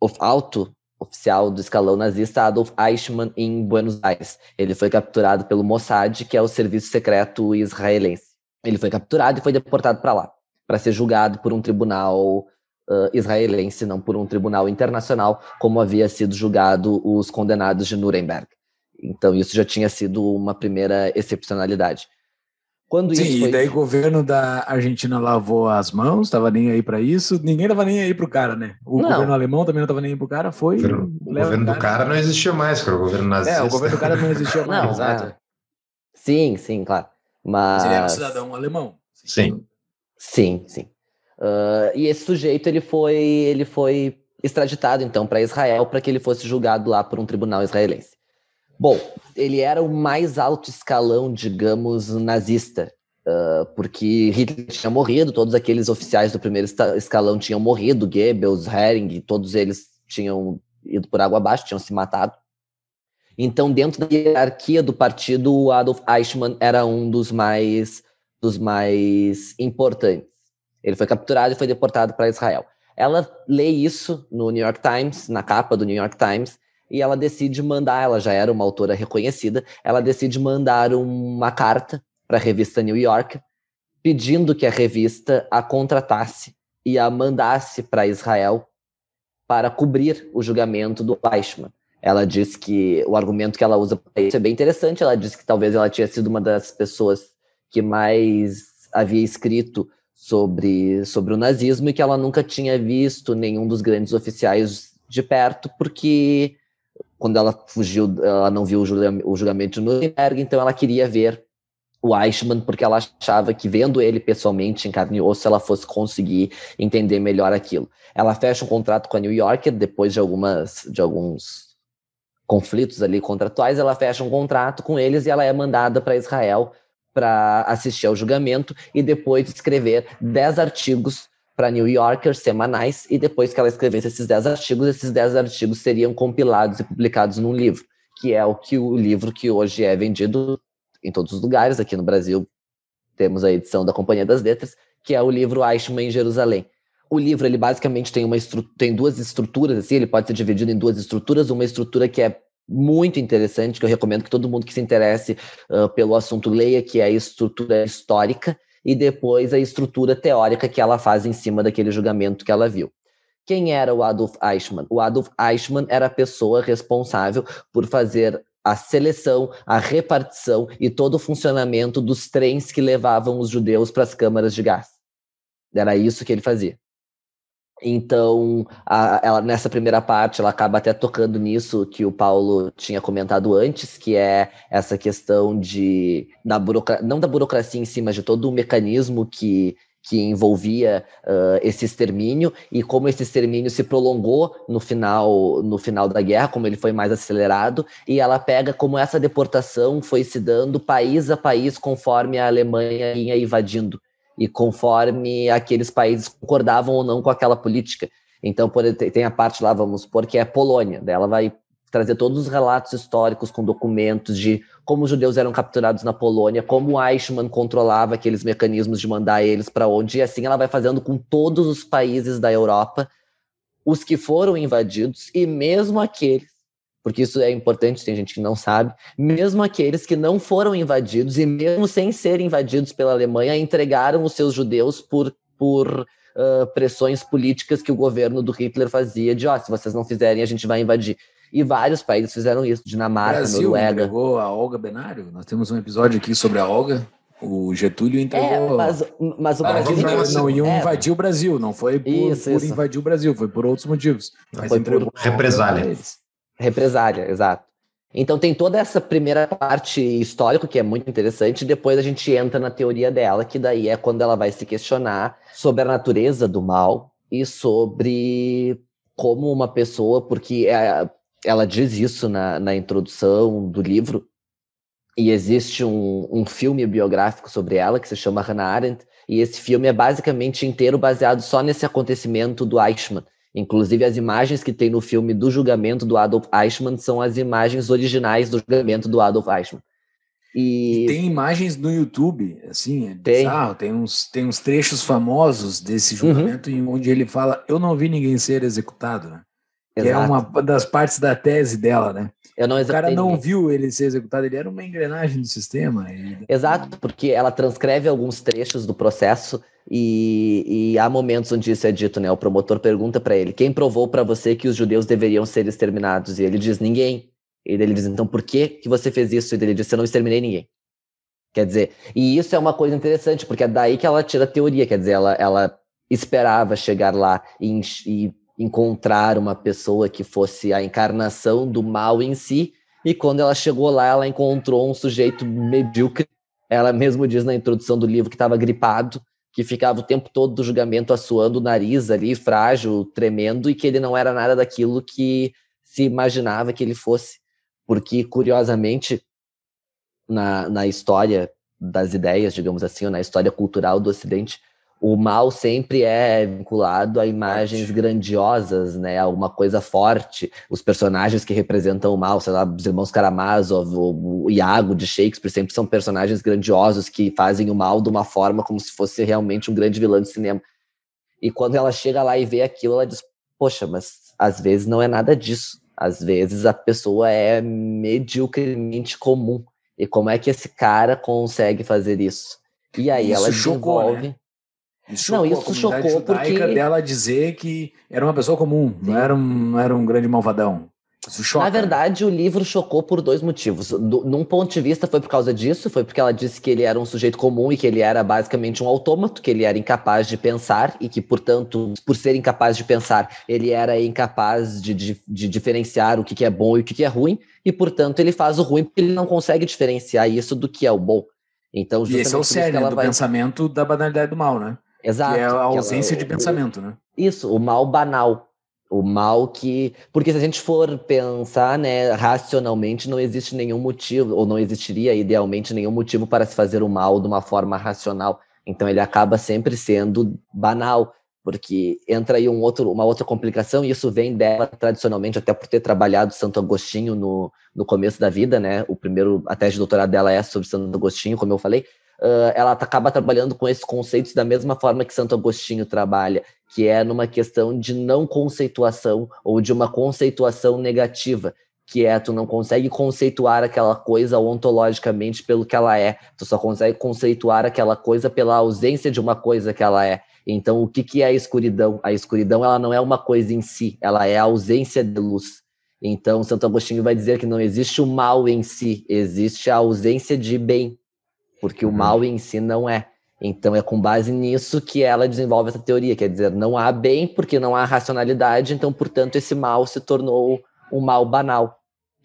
o alto oficial do escalão nazista Adolf Eichmann em Buenos Aires. Ele foi capturado pelo Mossad, que é o serviço secreto israelense. Ele foi capturado e foi deportado para lá, para ser julgado por um tribunal uh, israelense, não por um tribunal internacional, como havia sido julgado os condenados de Nuremberg. Então, isso já tinha sido uma primeira excepcionalidade. Quando Sim, foi... e daí o governo da Argentina lavou as mãos, estava nem aí para isso, ninguém estava nem aí para o cara, né? O não. governo alemão também não estava nem aí para o cara, foi. O governo cara. do cara não existia mais, cara, o governo nazista. É, o governo do cara não existia mais, não, exato. É. Sim, sim, claro. Mas. Mas ele era um cidadão alemão. Assim. Sim. Sim, sim. Uh, e esse sujeito ele foi, ele foi extraditado então para Israel para que ele fosse julgado lá por um tribunal israelense. Bom, ele era o mais alto escalão, digamos, nazista, uh, porque Hitler tinha morrido, todos aqueles oficiais do primeiro escalão tinham morrido, Goebbels, Hering, todos eles tinham ido por água abaixo, tinham se matado. Então, dentro da hierarquia do partido, o Adolf Eichmann era um dos mais, dos mais importantes. Ele foi capturado e foi deportado para Israel. Ela lê isso no New York Times, na capa do New York Times, e ela decide mandar, ela já era uma autora reconhecida, ela decide mandar uma carta para a revista New York, pedindo que a revista a contratasse e a mandasse para Israel para cobrir o julgamento do Eichmann. Ela diz que o argumento que ela usa para isso é bem interessante. Ela diz que talvez ela tinha sido uma das pessoas que mais havia escrito sobre, sobre o nazismo e que ela nunca tinha visto nenhum dos grandes oficiais de perto, porque quando ela fugiu, ela não viu o julgamento de Nuremberg, então ela queria ver o Eichmann, porque ela achava que vendo ele pessoalmente em carne e osso, ela fosse conseguir entender melhor aquilo. Ela fecha um contrato com a New York, depois de, algumas, de alguns conflitos ali contratuais, ela fecha um contrato com eles e ela é mandada para Israel para assistir ao julgamento e depois escrever 10 artigos para New Yorker semanais e depois que ela escrevesse esses 10 artigos, esses 10 artigos seriam compilados e publicados num livro, que é o que o livro que hoje é vendido em todos os lugares, aqui no Brasil temos a edição da Companhia das Letras, que é o livro Eichmann em Jerusalém. O livro ele basicamente tem uma tem duas estruturas, assim, ele pode ser dividido em duas estruturas, uma estrutura que é muito interessante, que eu recomendo que todo mundo que se interesse uh, pelo assunto leia, que é a estrutura histórica e depois a estrutura teórica que ela faz em cima daquele julgamento que ela viu. Quem era o Adolf Eichmann? O Adolf Eichmann era a pessoa responsável por fazer a seleção, a repartição e todo o funcionamento dos trens que levavam os judeus para as câmaras de gás. Era isso que ele fazia. Então, a, ela, nessa primeira parte, ela acaba até tocando nisso que o Paulo tinha comentado antes, que é essa questão de, da não da burocracia em si, mas de todo o mecanismo que, que envolvia uh, esse extermínio e como esse extermínio se prolongou no final no final da guerra, como ele foi mais acelerado, e ela pega como essa deportação foi se dando país a país conforme a Alemanha ia invadindo e conforme aqueles países concordavam ou não com aquela política. Então, por, tem a parte lá, vamos supor, que é Polônia, dela vai trazer todos os relatos históricos com documentos de como os judeus eram capturados na Polônia, como Eichmann controlava aqueles mecanismos de mandar eles para onde, e assim ela vai fazendo com todos os países da Europa, os que foram invadidos e mesmo aqueles porque isso é importante, tem gente que não sabe, mesmo aqueles que não foram invadidos e mesmo sem serem invadidos pela Alemanha, entregaram os seus judeus por, por uh, pressões políticas que o governo do Hitler fazia, de, ó, oh, se vocês não fizerem, a gente vai invadir. E vários países fizeram isso, Dinamarca, Brasil Noruega. entregou a Olga Benário, nós temos um episódio aqui sobre a Olga, o Getúlio é, entregou. É, mas, mas o ah, Brasil. não, e um é. invadiu o Brasil, não foi por, isso, por isso. invadir o Brasil, foi por outros motivos. Mas foi por represália. Represália, exato. Então tem toda essa primeira parte histórica que é muito interessante, e depois a gente entra na teoria dela, que daí é quando ela vai se questionar sobre a natureza do mal e sobre como uma pessoa, porque é, ela diz isso na, na introdução do livro, e existe um, um filme biográfico sobre ela que se chama Hannah Arendt, e esse filme é basicamente inteiro baseado só nesse acontecimento do Eichmann. Inclusive, as imagens que tem no filme do julgamento do Adolf Eichmann são as imagens originais do julgamento do Adolf Eichmann. E... Tem imagens no YouTube, assim, é tem. bizarro, tem uns, tem uns trechos famosos desse uhum. julgamento uhum. em onde ele fala, eu não vi ninguém ser executado, né? Que é uma das partes da tese dela, né? Eu não o cara não ninguém. viu ele ser executado, ele era uma engrenagem do sistema. E... Exato, porque ela transcreve alguns trechos do processo e, e, há momentos onde isso é dito, né? O promotor pergunta para ele: quem provou para você que os judeus deveriam ser exterminados? E ele diz: ninguém. E ele diz: então por que, que você fez isso? E ele diz: eu não exterminei ninguém. Quer dizer, e isso é uma coisa interessante, porque é daí que ela tira a teoria, quer dizer, ela, ela esperava chegar lá e, e encontrar uma pessoa que fosse a encarnação do mal em si, e quando ela chegou lá, ela encontrou um sujeito medíocre. Ela mesmo diz na introdução do livro que estava gripado, que ficava o tempo todo do julgamento assoando o nariz ali, frágil, tremendo, e que ele não era nada daquilo que se imaginava que ele fosse. Porque, curiosamente, na, na história das ideias, digamos assim, ou na história cultural do Ocidente, o mal sempre é vinculado a imagens grandiosas, né? A uma coisa forte. Os personagens que representam o mal, sei lá, os irmãos Karamazov, o, o Iago de Shakespeare, sempre são personagens grandiosos que fazem o mal de uma forma como se fosse realmente um grande vilão de cinema. E quando ela chega lá e vê aquilo, ela diz: Poxa, mas às vezes não é nada disso. Às vezes a pessoa é mediocremente comum. E como é que esse cara consegue fazer isso? E aí Isso ela chocou, né? desenvolve. Né? Isso chocou, não, isso chocou porque dela dizer que era uma pessoa comum, não era, um, não era um grande malvadão. Isso choca. Na né? verdade, o livro chocou por dois motivos. Do, num ponto de vista, foi por causa disso, foi porque ela disse que ele era um sujeito comum e que ele era basicamente um autômato, que ele era incapaz de pensar e que, portanto, por ser incapaz de pensar, ele era incapaz de, de, de diferenciar o que, que é bom e o que, que é ruim, e, portanto, ele faz o ruim porque ele não consegue diferenciar isso do que é o bom. Então, justamente e esse é o sério do vai... pensamento da banalidade do mal, né? É Exato. Que é a ausência ela, de pensamento, né? Isso, o mal banal. O mal que. Porque se a gente for pensar, né, racionalmente, não existe nenhum motivo, ou não existiria idealmente nenhum motivo para se fazer o mal de uma forma racional. Então ele acaba sempre sendo banal, porque entra aí um outro, uma outra complicação, e isso vem dela tradicionalmente, até por ter trabalhado Santo Agostinho no, no começo da vida, né? O primeiro, a tese de doutorado dela é sobre Santo Agostinho, como eu falei, uh, ela acaba trabalhando com esses conceitos da mesma forma que Santo Agostinho trabalha, que é numa questão de não conceituação ou de uma conceituação negativa, que é tu não consegue conceituar aquela coisa ontologicamente pelo que ela é, tu só consegue conceituar aquela coisa pela ausência de uma coisa que ela é. Então, o que, que é a escuridão? A escuridão ela não é uma coisa em si, ela é a ausência de luz. Então, Santo Agostinho vai dizer que não existe o mal em si, existe a ausência de bem porque o uhum. mal em si não é. Então é com base nisso que ela desenvolve essa teoria, quer dizer, não há bem porque não há racionalidade, então, portanto, esse mal se tornou um mal banal.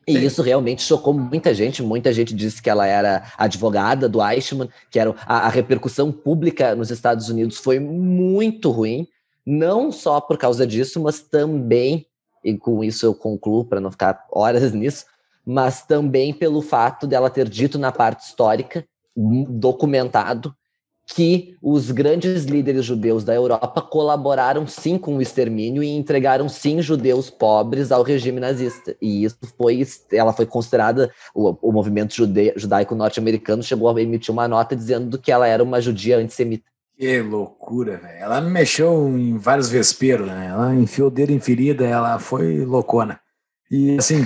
E Sim. isso realmente chocou muita gente. Muita gente disse que ela era advogada do Eichmann, que era a, a, repercussão pública nos Estados Unidos foi muito ruim, não só por causa disso, mas também, e com isso eu concluo para não ficar horas nisso, mas também pelo fato dela ter dito na parte histórica documentado que os grandes líderes judeus da Europa colaboraram sim com o extermínio e entregaram sim judeus pobres ao regime nazista. E isso foi, ela foi considerada, o, o movimento jude, judaico norte-americano chegou a emitir uma nota dizendo que ela era uma judia antissemita. Que loucura, velho. Ela mexeu em vários vesperos, né? Ela enfiou o dedo em ferida, ela foi loucona. E assim,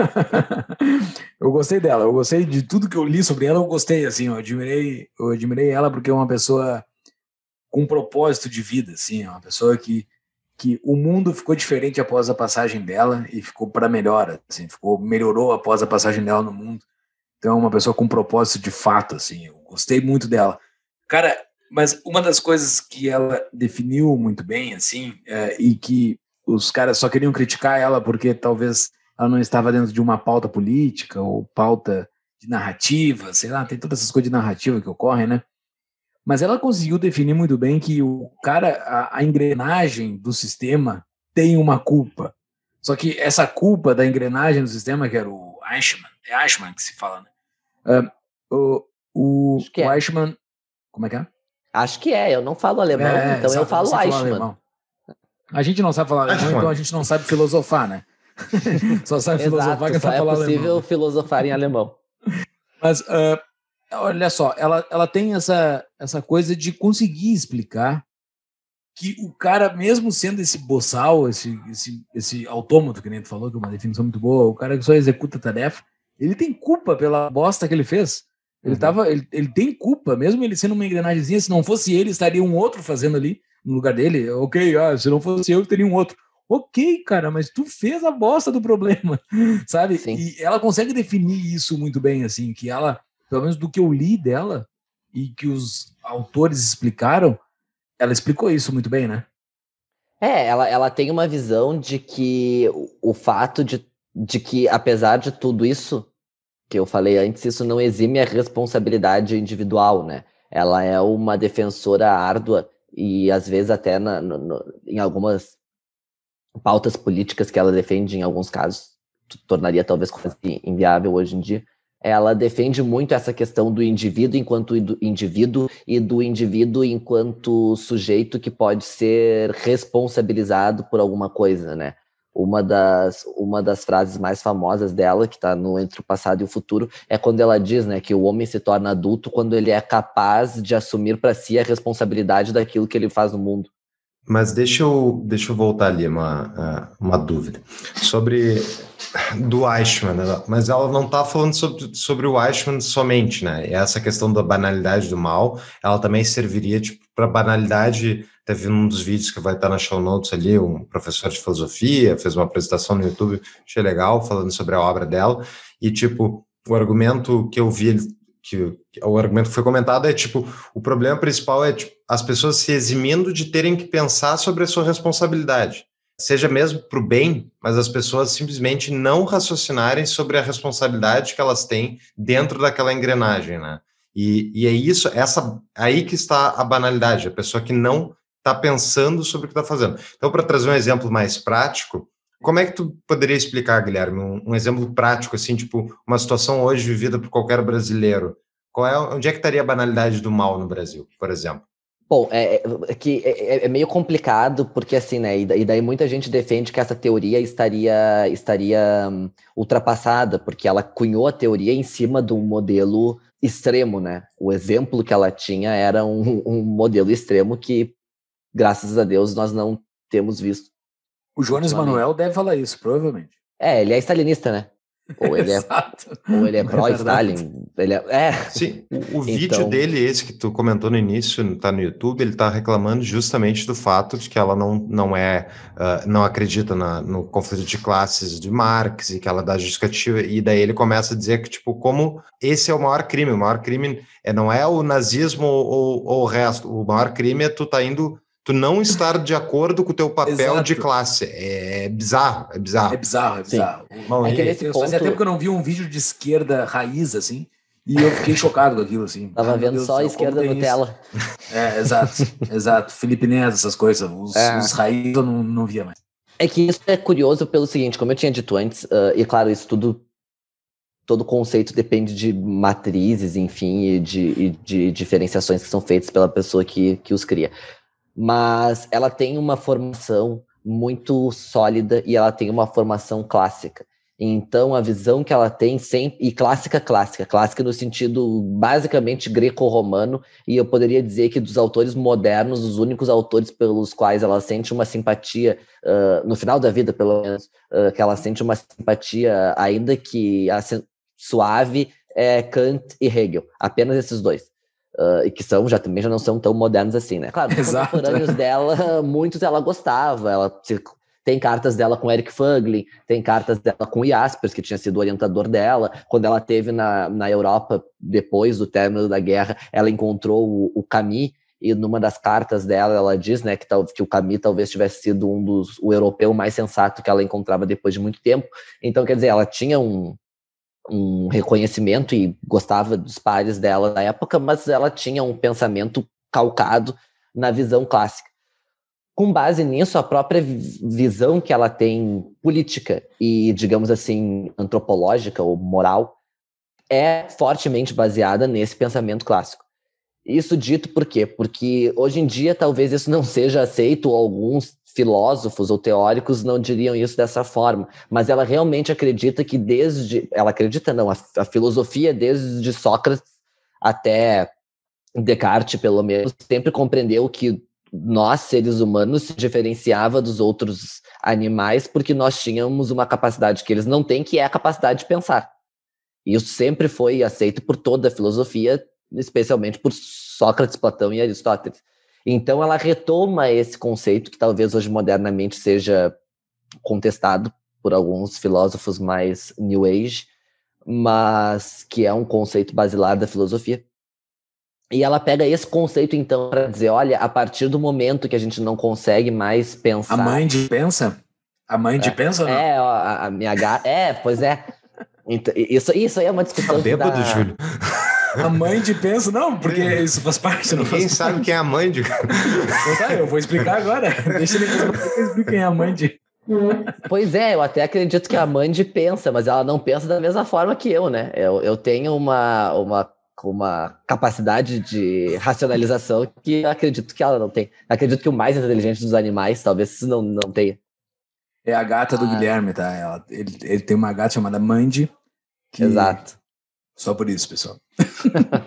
eu gostei dela, eu gostei de tudo que eu li sobre ela, eu gostei, assim, eu admirei, eu admirei ela porque é uma pessoa com um propósito de vida, assim, é uma pessoa que, que o mundo ficou diferente após a passagem dela e ficou para melhor, assim, ficou, melhorou após a passagem dela no mundo. Então, é uma pessoa com um propósito de fato, assim, eu gostei muito dela. Cara, mas uma das coisas que ela definiu muito bem, assim, é, e que os caras só queriam criticar ela porque talvez ela não estava dentro de uma pauta política ou pauta de narrativa, sei lá, tem todas essas coisas de narrativa que ocorrem, né? Mas ela conseguiu definir muito bem que o cara, a, a engrenagem do sistema tem uma culpa. Só que essa culpa da engrenagem do sistema, que era o Eichmann, é Eichmann que se fala, né? Uh, o o, é. Eichmann. Como é que é? Acho que é, eu não falo alemão, é, então eu falo Eichmann. A gente não sabe falar alemão, então a gente não sabe filosofar, né? só sabe filosofar Exato, que sabe é falar possível alemão. filosofar em alemão. Mas uh, olha só, ela, ela tem essa, essa coisa de conseguir explicar que o cara, mesmo sendo esse boçal, esse, esse, esse autômato que nem tu falou, que é uma definição muito boa, o cara que só executa a tarefa, ele tem culpa pela bosta que ele fez. Ele, uhum. Tava, ele, ele tem culpa, mesmo ele sendo uma engrenagemzinha, se não fosse ele, estaria um outro fazendo ali no lugar dele, ok, ah, se não fosse eu, teria um outro. Ok, cara, mas tu fez a bosta do problema, sabe? Sim. E ela consegue definir isso muito bem, assim, que ela, pelo menos do que eu li dela e que os autores explicaram, ela explicou isso muito bem, né? É, ela, ela tem uma visão de que o, o fato de, de que, apesar de tudo isso que eu falei antes, isso não exime a responsabilidade individual, né? Ela é uma defensora árdua e às vezes até na, no, no, em algumas pautas políticas que ela defende, em alguns casos, tornaria talvez quase inviável hoje em dia, ela defende muito essa questão do indivíduo enquanto indivíduo e do indivíduo enquanto sujeito que pode ser responsabilizado por alguma coisa, né? uma das, uma das frases mais famosas dela, que está no Entre o Passado e o Futuro, é quando ela diz né, que o homem se torna adulto quando ele é capaz de assumir para si a responsabilidade daquilo que ele faz no mundo. Mas deixa eu, deixa eu voltar ali uma, uma dúvida sobre do Eichmann, né, mas ela não está falando sobre, sobre o Eichmann somente, né? Essa questão da banalidade do mal, ela também serviria para tipo, banalidade Teve um dos vídeos que vai estar na show notes ali, um professor de filosofia fez uma apresentação no YouTube, achei legal, falando sobre a obra dela. E, tipo, o argumento que eu vi, que, o argumento que foi comentado é, tipo, o problema principal é tipo, as pessoas se eximindo de terem que pensar sobre a sua responsabilidade seja mesmo para o bem, mas as pessoas simplesmente não raciocinarem sobre a responsabilidade que elas têm dentro daquela engrenagem, né? E, e é isso, essa aí que está a banalidade, a pessoa que não está pensando sobre o que está fazendo. Então, para trazer um exemplo mais prático, como é que tu poderia explicar, Guilherme, um, um, exemplo prático, assim, tipo, uma situação hoje vivida por qualquer brasileiro? Qual é, onde é que estaria a banalidade do mal no Brasil, por exemplo? Bom, é, é, é que é, é, é, meio complicado, porque assim, né? E daí muita gente defende que essa teoria estaria, estaria hum, ultrapassada, porque ela cunhou a teoria em cima de um modelo extremo, né? O exemplo que ela tinha era um, um modelo extremo que graças a Deus, nós não temos visto. O Jones Manuel deve falar isso, provavelmente. É, ele é stalinista, né? Ou ele é, ou ele é, é pró-Stalin. Ele é, é, Sim, o, vídeo então... dele, esse que tu comentou no início, tá no YouTube, ele tá reclamando justamente do fato de que ela não, não é, uh, não acredita na, no conflito de classes de Marx e que ela dá justificativa, e daí ele começa a dizer que, tipo, como esse é o maior crime, o maior crime é, não é o nazismo ou, ou o resto, o maior crime é tu tá indo tu não estar de acordo com o teu papel Exato. de classe. É bizarro, é bizarro. É bizarro, é bizarro. é ponto... É tempo que eu não vi um vídeo de esquerda raiz, assim, e eu fiquei chocado com aquilo, assim. Tava ah, vendo Deus só a esquerda Nutella. tela É, exato, exato. Felipe Neto, essas coisas. Os, é. os raízes eu não, não via mais. É que isso é curioso pelo seguinte, como eu tinha dito antes, uh, e claro, isso tudo, todo conceito depende de matrizes, enfim, e de, e de diferenciações que são feitas pela pessoa que, que os cria mas ela tem uma formação muito sólida e ela tem uma formação clássica. Então a visão que ela tem sempre e clássica clássica, clássica no sentido basicamente greco-romano, e eu poderia dizer que dos autores modernos, os únicos autores pelos quais ela sente uma simpatia uh, no final da vida, pelo menos, uh, que ela sente uma simpatia ainda que suave é Kant e Hegel, apenas esses dois. Uh, e que são já também já não são tão modernos assim, né? Claro, os contemporâneos dela, muitos ela gostava, ela tem cartas dela com Eric Fuglin, tem cartas dela com Jaspers, que tinha sido orientador dela. Quando ela teve na, na Europa, depois do término da guerra, ela encontrou o, o Camus, e numa das cartas dela ela diz né, que, tal, que o Camus talvez tivesse sido um dos o europeu mais sensato que ela encontrava depois de muito tempo. Então, quer dizer, ela tinha um, um reconhecimento e gostava dos pares dela da época, mas ela tinha um pensamento calcado na visão clássica. Com base nisso, a própria visão que ela tem política e, digamos assim, antropológica ou moral é fortemente baseada nesse pensamento clássico. Isso dito por quê? Porque hoje em dia talvez isso não seja aceito, alguns filósofos ou teóricos não diriam isso dessa forma, mas ela realmente acredita que desde, ela acredita não, a, a filosofia desde Sócrates até Descartes, pelo menos, sempre compreendeu que nós, seres humanos, se diferenciava dos outros animais porque nós tínhamos uma capacidade que eles não têm, que é a capacidade de pensar. isso sempre foi aceito por toda a filosofia, especialmente por Sócrates, Platão e Aristóteles. Então ela retoma esse conceito que talvez hoje modernamente seja contestado por alguns filósofos mais New Age, mas que é um conceito basilar da filosofia. E ela pega esse conceito então para dizer, olha, a partir do momento que a gente não consegue mais pensar. A mãe de pensa? A mãe de é, pensa? Não? É, a, a minha gata. É, pois é. Então, isso, isso aí é uma discussão. Tá bêbado, da... Júlio. A mãe de penso, não, porque isso faz parte. Não Ninguém faz sabe parte. quem é a mãe de. Tá, eu vou explicar agora. Deixa ele explicar quem é a mãe de. Pois é, eu até acredito que a de pensa, mas ela não pensa da mesma forma que eu, né? Eu, eu tenho uma, uma, uma capacidade de racionalização que eu acredito que ela não tem. Eu acredito que o mais inteligente dos animais talvez não, não tenha. É a gata do ah. Guilherme, tá? Ela, ele, ele tem uma gata chamada Mandy. Que, Exato. Só por isso, pessoal.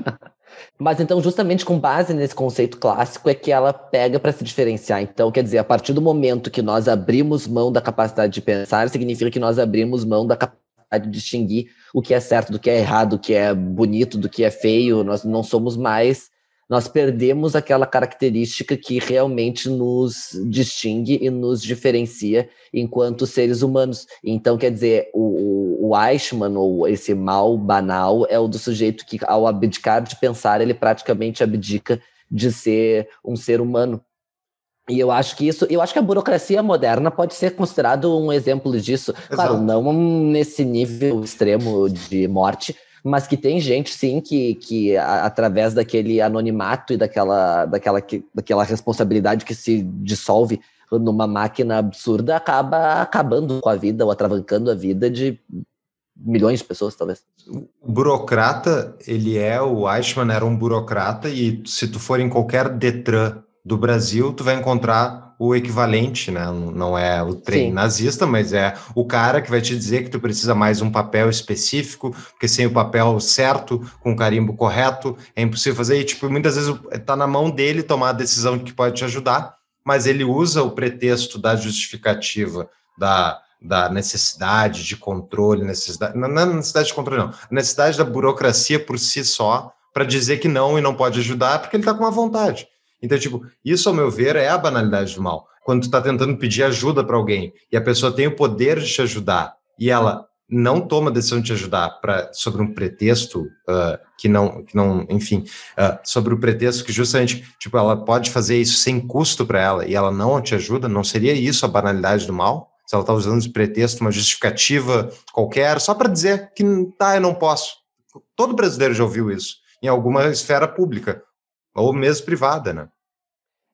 Mas então, justamente com base nesse conceito clássico, é que ela pega para se diferenciar. Então, quer dizer, a partir do momento que nós abrimos mão da capacidade de pensar, significa que nós abrimos mão da capacidade de distinguir o que é certo do que é errado, o que é bonito do que é feio. Nós não somos mais nós perdemos aquela característica que realmente nos distingue e nos diferencia enquanto seres humanos. Então, quer dizer, o, o Eichmann, ou esse mal banal, é o do sujeito que, ao abdicar de pensar, ele praticamente abdica de ser um ser humano. E eu acho que isso, eu acho que a burocracia moderna pode ser considerado um exemplo disso. Exato. Claro, não nesse nível extremo de morte, mas que tem gente, sim, que, que a, através daquele anonimato e daquela, daquela, que, daquela responsabilidade que se dissolve numa máquina absurda, acaba acabando com a vida ou atravancando a vida de milhões de pessoas, talvez. O burocrata, ele é, o Eichmann era um burocrata, e se tu for em qualquer Detran do Brasil, tu vai encontrar o equivalente, né? Não é o trem Sim. nazista, mas é o cara que vai te dizer que tu precisa mais um papel específico, porque sem o papel certo, com o carimbo correto, é impossível fazer. E, tipo, muitas vezes está na mão dele tomar a decisão que pode te ajudar, mas ele usa o pretexto da justificativa da da necessidade de controle, necessidade, não é necessidade de controle, não, necessidade da burocracia por si só para dizer que não e não pode ajudar, porque ele está com uma vontade. Então, tipo, isso, ao meu ver, é a banalidade do mal. Quando tu tá tentando pedir ajuda para alguém e a pessoa tem o poder de te ajudar e ela não toma a decisão de te ajudar pra, sobre um pretexto uh, que, não, que não, enfim, uh, sobre o pretexto que justamente, tipo, ela pode fazer isso sem custo para ela e ela não te ajuda, não seria isso a banalidade do mal? Se ela tá usando esse pretexto uma justificativa qualquer, só para dizer que tá, eu não posso. Todo brasileiro já ouviu isso em alguma esfera pública ou mesmo privada, né?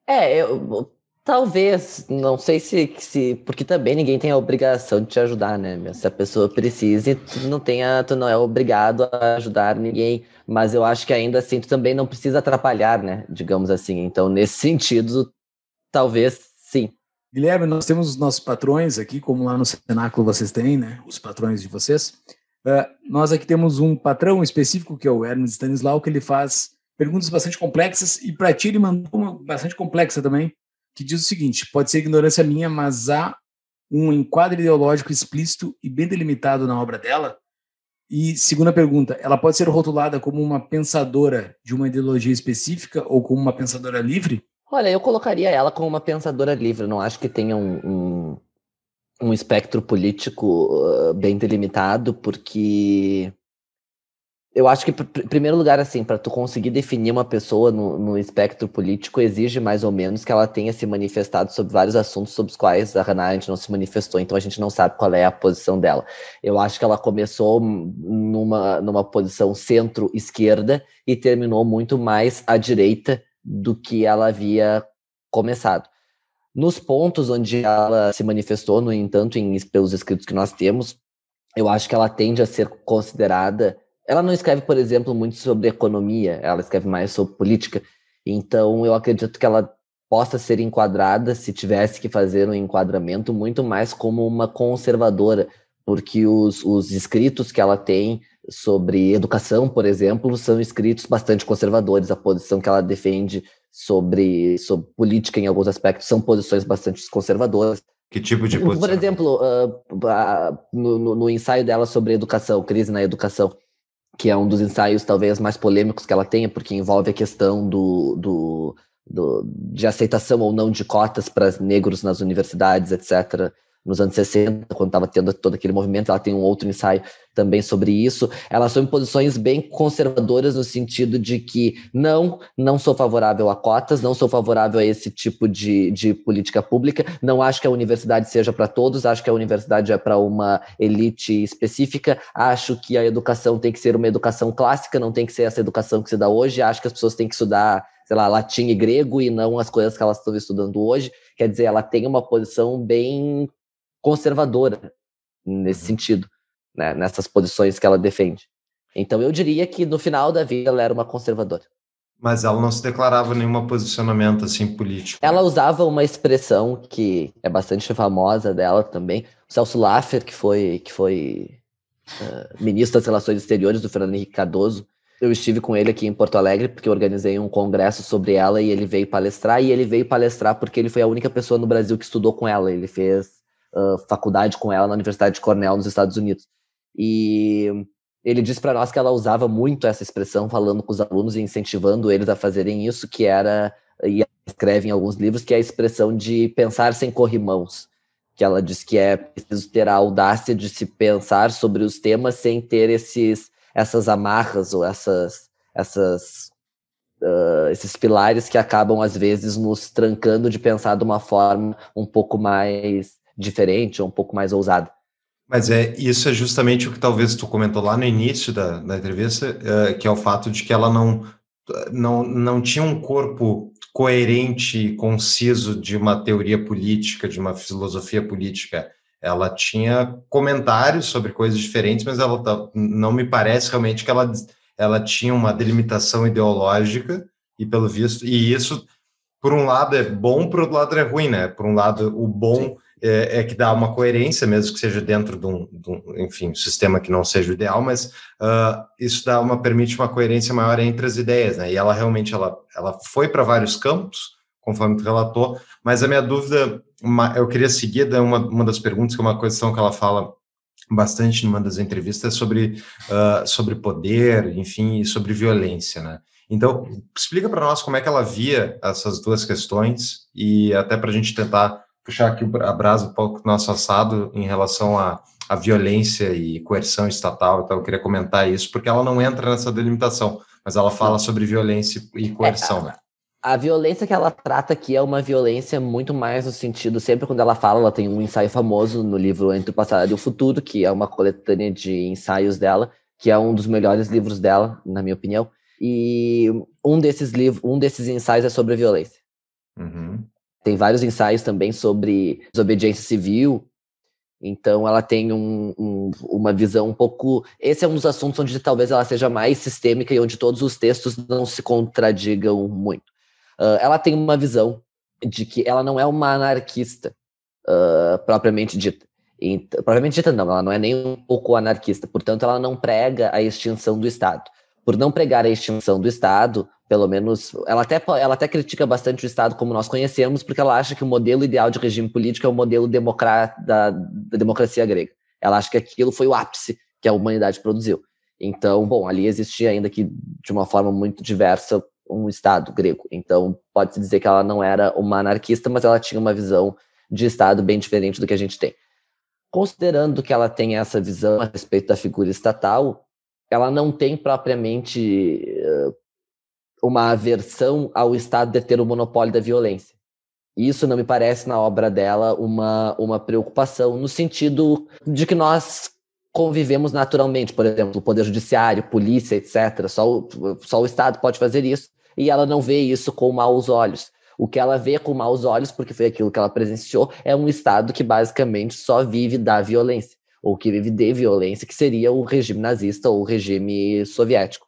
É, eu, talvez, não sei se, se. Porque também ninguém tem a obrigação de te ajudar, né? Se a pessoa precise, tu não, tenha, tu não é obrigado a ajudar ninguém. Mas eu acho que ainda assim, tu também não precisa atrapalhar, né? Digamos assim. Então, nesse sentido, talvez sim. Guilherme, nós temos os nossos patrões aqui, como lá no Cenáculo vocês têm, né? Os patrões de vocês. Uh, nós aqui temos um patrão específico, que é o Hermes Stanislau, que ele faz perguntas bastante complexas. E para ti, ele mandou uma bastante complexa também, que diz o seguinte: pode ser ignorância minha, mas há um enquadro ideológico explícito e bem delimitado na obra dela? E segunda pergunta, ela pode ser rotulada como uma pensadora de uma ideologia específica ou como uma pensadora livre? Olha, eu colocaria ela como uma pensadora livre, não acho que tenha um, um, um espectro político ah, bem delimitado, porque eu acho que, em primeiro lugar, assim, para tu conseguir definir uma pessoa no, no, espectro político, exige mais ou menos que ela tenha se manifestado sobre vários assuntos sobre os quais a Hannah Arendt não se manifestou, então a gente não sabe qual é a posição dela. Eu acho que ela começou numa, numa posição centro-esquerda e terminou muito mais à direita do que ela havia começado. Nos pontos onde ela se manifestou, no entanto, em, pelos escritos que nós temos, eu acho que ela tende a ser considerada ela não escreve, por exemplo, muito sobre economia, ela escreve mais sobre política. Então, eu acredito que ela possa ser enquadrada, se tivesse que fazer um enquadramento, muito mais como uma conservadora, porque os, os escritos que ela tem sobre educação, por exemplo, são escritos bastante conservadores. A posição que ela defende sobre, sobre política, em alguns aspectos, são posições bastante conservadoras. Que tipo de posição? Por exemplo, uh, no, no, ensaio dela sobre educação, crise na educação, que é um dos ensaios talvez mais polêmicos que ela tenha, porque envolve a questão do, do, do de aceitação ou não de cotas para negros nas universidades, etc. Nos anos 60, quando estava tendo todo aquele movimento, ela tem um outro ensaio também sobre isso. Ela assume posições bem conservadoras no sentido de que não, não sou favorável a cotas, não sou favorável a esse tipo de, de política pública, não acho que a universidade seja para todos, acho que a universidade é para uma elite específica, acho que a educação tem que ser uma educação clássica, não tem que ser essa educação que se dá hoje, acho que as pessoas têm que estudar sei lá, latim e grego e não as coisas que elas estão estudando hoje. Quer dizer, ela tem uma posição bem conservadora nesse uhum. sentido né, nessas posições que ela defende. Então eu diria que no final da vida ela era uma conservadora. Mas ela não se declarava nenhum posicionamento assim político. Ela usava uma expressão que é bastante famosa dela também. O Celso Laffer, que foi, que foi uh, ministro das Relações Exteriores do Fernando Henrique Cardoso, eu estive com ele aqui em Porto Alegre porque organizei um congresso sobre ela e ele veio palestrar e ele veio palestrar porque ele foi a única pessoa no Brasil que estudou com ela. Ele fez uh, faculdade com ela na Universidade de Cornell nos Estados Unidos. E ele disse para nós que ela usava muito essa expressão, falando com os alunos e incentivando eles a fazerem isso, que era, e ela escreve em alguns livros, que é a expressão de pensar sem corrimãos, que ela diz que é preciso ter a audácia de se pensar sobre os temas sem ter esses, essas amarras ou essas, essas Uh, esses pilares que acabam, às vezes, nos trancando de pensar de uma forma um pouco mais diferente, um pouco mais ousada. Mas é isso é justamente o que talvez tu comentou lá no início da, da entrevista, é, que é o fato de que ela não, não, não tinha um corpo coerente e conciso de uma teoria política, de uma filosofia política. Ela tinha comentários sobre coisas diferentes, mas ela tá, não me parece realmente que ela, ela tinha uma delimitação ideológica, e pelo visto, e isso, por um lado, é bom, por outro lado, é ruim, né? Por um lado, o bom Sim é, é, que dá uma coerência, mesmo que seja dentro de um, de um enfim, sistema que não seja o ideal, mas uh, isso dá uma permite uma coerência maior entre as ideias, né? E ela realmente ela, ela foi para vários campos, conforme tu relatou, mas a minha dúvida, uma, eu queria seguir da né, uma, uma das perguntas, que é uma questão que ela fala bastante numa das entrevistas sobre, uh, sobre poder, enfim, e sobre violência, né? Então, explica para nós como é que ela via essas duas questões e até para a gente tentar puxar aqui a brasa um pouco nosso assado em relação à, à violência e coerção estatal, então eu queria comentar isso, porque ela não entra nessa delimitação, mas ela fala sobre violência e coerção, é, né? A violência que ela trata aqui é uma violência muito mais no sentido, sempre quando ela fala, ela tem um ensaio famoso no livro Entre o Passado e o Futuro, que é uma coletânea de ensaios dela, que é um dos melhores livros dela, na minha opinião. E um desses livros, um desses ensaios é sobre a violência. Uhum. Tem vários ensaios também sobre desobediência civil. Então, ela tem um, um, uma visão um pouco. Esse é um dos assuntos onde talvez ela seja mais sistêmica e onde todos os textos não se contradigam muito. Uh, ela tem uma visão de que ela não é uma anarquista, uh, propriamente dita. E, propriamente dita, não, ela não é nem um pouco anarquista. Portanto, ela não prega a extinção do Estado por não pregar a extinção do Estado, pelo menos ela até, ela até critica bastante o Estado como nós conhecemos, porque ela acha que o modelo ideal de regime político é o modelo democrata, da, da democracia grega. Ela acha que aquilo foi o ápice que a humanidade produziu. Então, bom, ali existia ainda que de uma forma muito diversa um Estado grego. Então, pode-se dizer que ela não era uma anarquista, mas ela tinha uma visão de Estado bem diferente do que a gente tem. Considerando que ela tem essa visão a respeito da figura estatal, ela não tem propriamente eh, uma aversão ao Estado de ter o monopólio da violência. Isso não me parece na obra dela uma, uma preocupação, no sentido de que nós convivemos naturalmente, por exemplo, o Poder Judiciário, polícia, etc. Só o, só o Estado pode fazer isso, e ela não vê isso com maus olhos. O que ela vê com maus olhos, porque foi aquilo que ela presenciou, é um Estado que basicamente só vive da violência ou que vive de violência, que seria o regime nazista ou o regime soviético.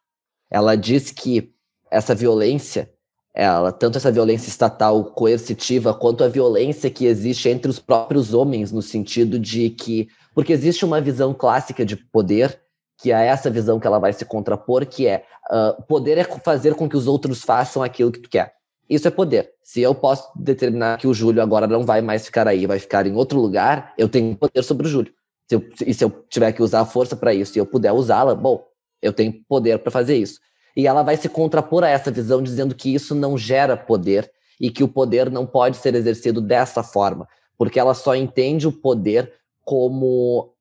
Ela diz que essa violência, ela tanto essa violência estatal coercitiva quanto a violência que existe entre os próprios homens no sentido de que porque existe uma visão clássica de poder que é essa visão que ela vai se contrapor, que é uh, poder é fazer com que os outros façam aquilo que tu quer. Isso é poder. Se eu posso determinar que o Júlio agora não vai mais ficar aí, vai ficar em outro lugar, eu tenho poder sobre o Júlio. Se eu, e se eu tiver que usar a força para isso e eu puder usá-la, bom, eu tenho poder para fazer isso. E ela vai se contrapor a essa visão, dizendo que isso não gera poder e que o poder não pode ser exercido dessa forma, porque ela só entende o poder como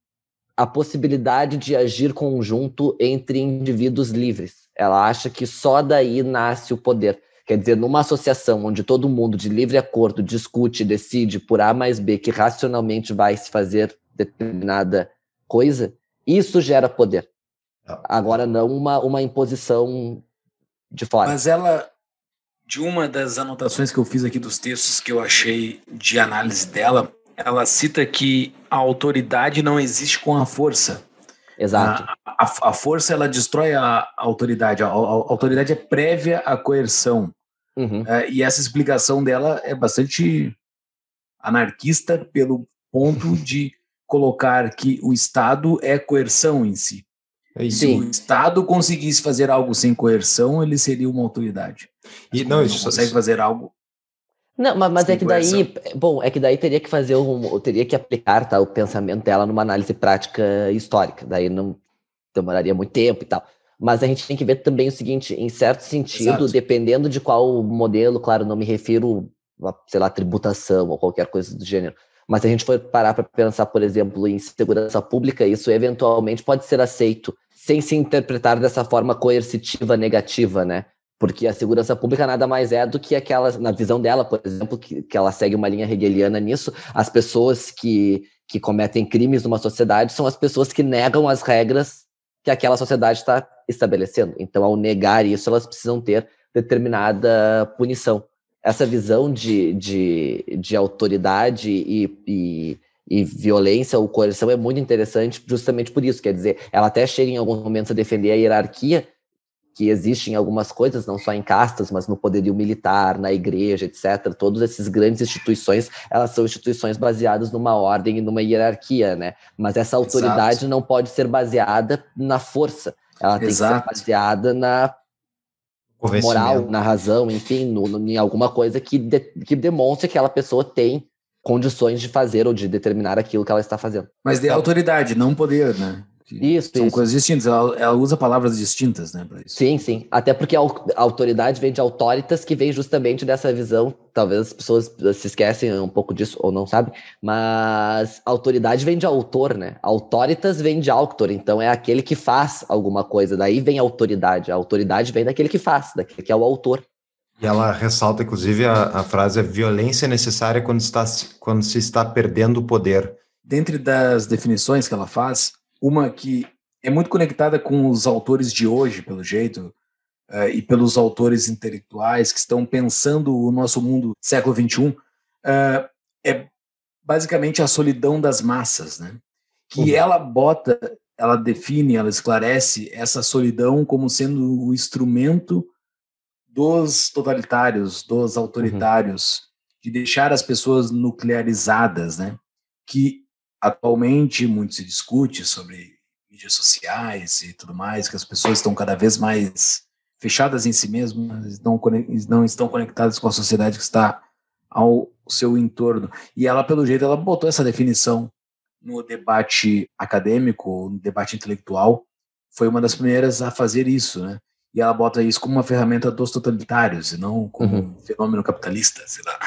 a possibilidade de agir conjunto entre indivíduos livres. Ela acha que só daí nasce o poder. Quer dizer, numa associação onde todo mundo de livre acordo discute, decide por A mais B que racionalmente vai se fazer determinada coisa, isso gera poder. Ah. Agora, não uma, uma imposição de fora. Mas ela, de uma das anotações que eu fiz aqui dos textos que eu achei de análise dela, ela cita que a autoridade não existe com a força. Exato. A, a, a força ela destrói a, a autoridade. A, autoridade é prévia à coerção. Uhum. É, e essa explicação dela é bastante anarquista pelo ponto de colocar que o Estado é coerção em si. É Se o Estado conseguisse fazer algo sem coerção, ele seria uma autoridade. Mas e não, isso, não consegue isso. fazer algo. Não, mas, mas é que daí, é, bom, é que daí teria que fazer um, teria que aplicar tá, o pensamento dela numa análise prática histórica. Daí não demoraria muito tempo e tal. Mas a gente tem que ver também o seguinte, em certo sentido, Exato. dependendo de qual modelo, claro, não me refiro a, sei lá, tributação ou qualquer coisa do gênero, mas se a gente for parar para pensar, por exemplo, em segurança pública, isso eventualmente pode ser aceito sem se interpretar dessa forma coercitiva negativa, né? Porque a segurança pública nada mais é do que aquela, na visão dela, por exemplo, que, que ela segue uma linha hegeliana nisso, as pessoas que, que cometem crimes numa sociedade são as pessoas que negam as regras que aquela sociedade está estabelecendo. Então, ao negar isso, elas precisam ter determinada punição essa visão de, de, de autoridade e, e, e, violência ou coerção é muito interessante justamente por isso. Quer dizer, ela até chega em alguns momentos a defender a hierarquia que existe em algumas coisas, não só em castas, mas no poderio militar, na igreja, etc. Todas essas grandes instituições, elas são instituições baseadas numa ordem e numa hierarquia, né? Mas essa autoridade Exato. não pode ser baseada na força. Ela tem Exato. que ser baseada na moral, na razão, enfim, no, no, em alguma coisa que, de, que demonstre que aquela pessoa tem condições de fazer ou de determinar aquilo que ela está fazendo. Mas de então autoridade, não poder, né? Isso, são isso. coisas distintas. Ela, ela, usa palavras distintas, né? Sim, sim. Até porque a autoridade vem de autoritas, que vem justamente dessa visão. Talvez as pessoas se esquecem um pouco disso ou não sabem, mas autoridade vem de autor, né? Autoritas vem de autor, então é aquele que faz alguma coisa. Daí vem a autoridade. A autoridade vem daquele que faz, daquele que é o autor. E ela ressalta, inclusive, a, a frase: a violência é necessária quando, está, quando se está perdendo o poder. Dentre das definições que ela faz, uma que é muito conectada com os autores de hoje, pelo jeito, uh, e pelos autores intelectuais que estão pensando o nosso mundo século XXI, uh, eh, é basicamente a solidão das massas, né? Que uhum. ela bota, ela define, ela esclarece essa solidão como sendo o instrumento dos totalitários, dos uhum. autoritários, uhum. de deixar as pessoas nuclearizadas, né? Que Atualmente, muito se discute sobre mídias sociais e tudo mais, que as pessoas estão cada vez mais fechadas em si mesmas, não, não estão conectadas com a sociedade que está ao seu entorno. E ela, pelo jeito, ela botou essa definição no debate acadêmico, no debate intelectual, foi uma das primeiras a fazer isso, né? e ela bota isso como uma ferramenta dos totalitários e não como uhum. um fenômeno capitalista, sei lá.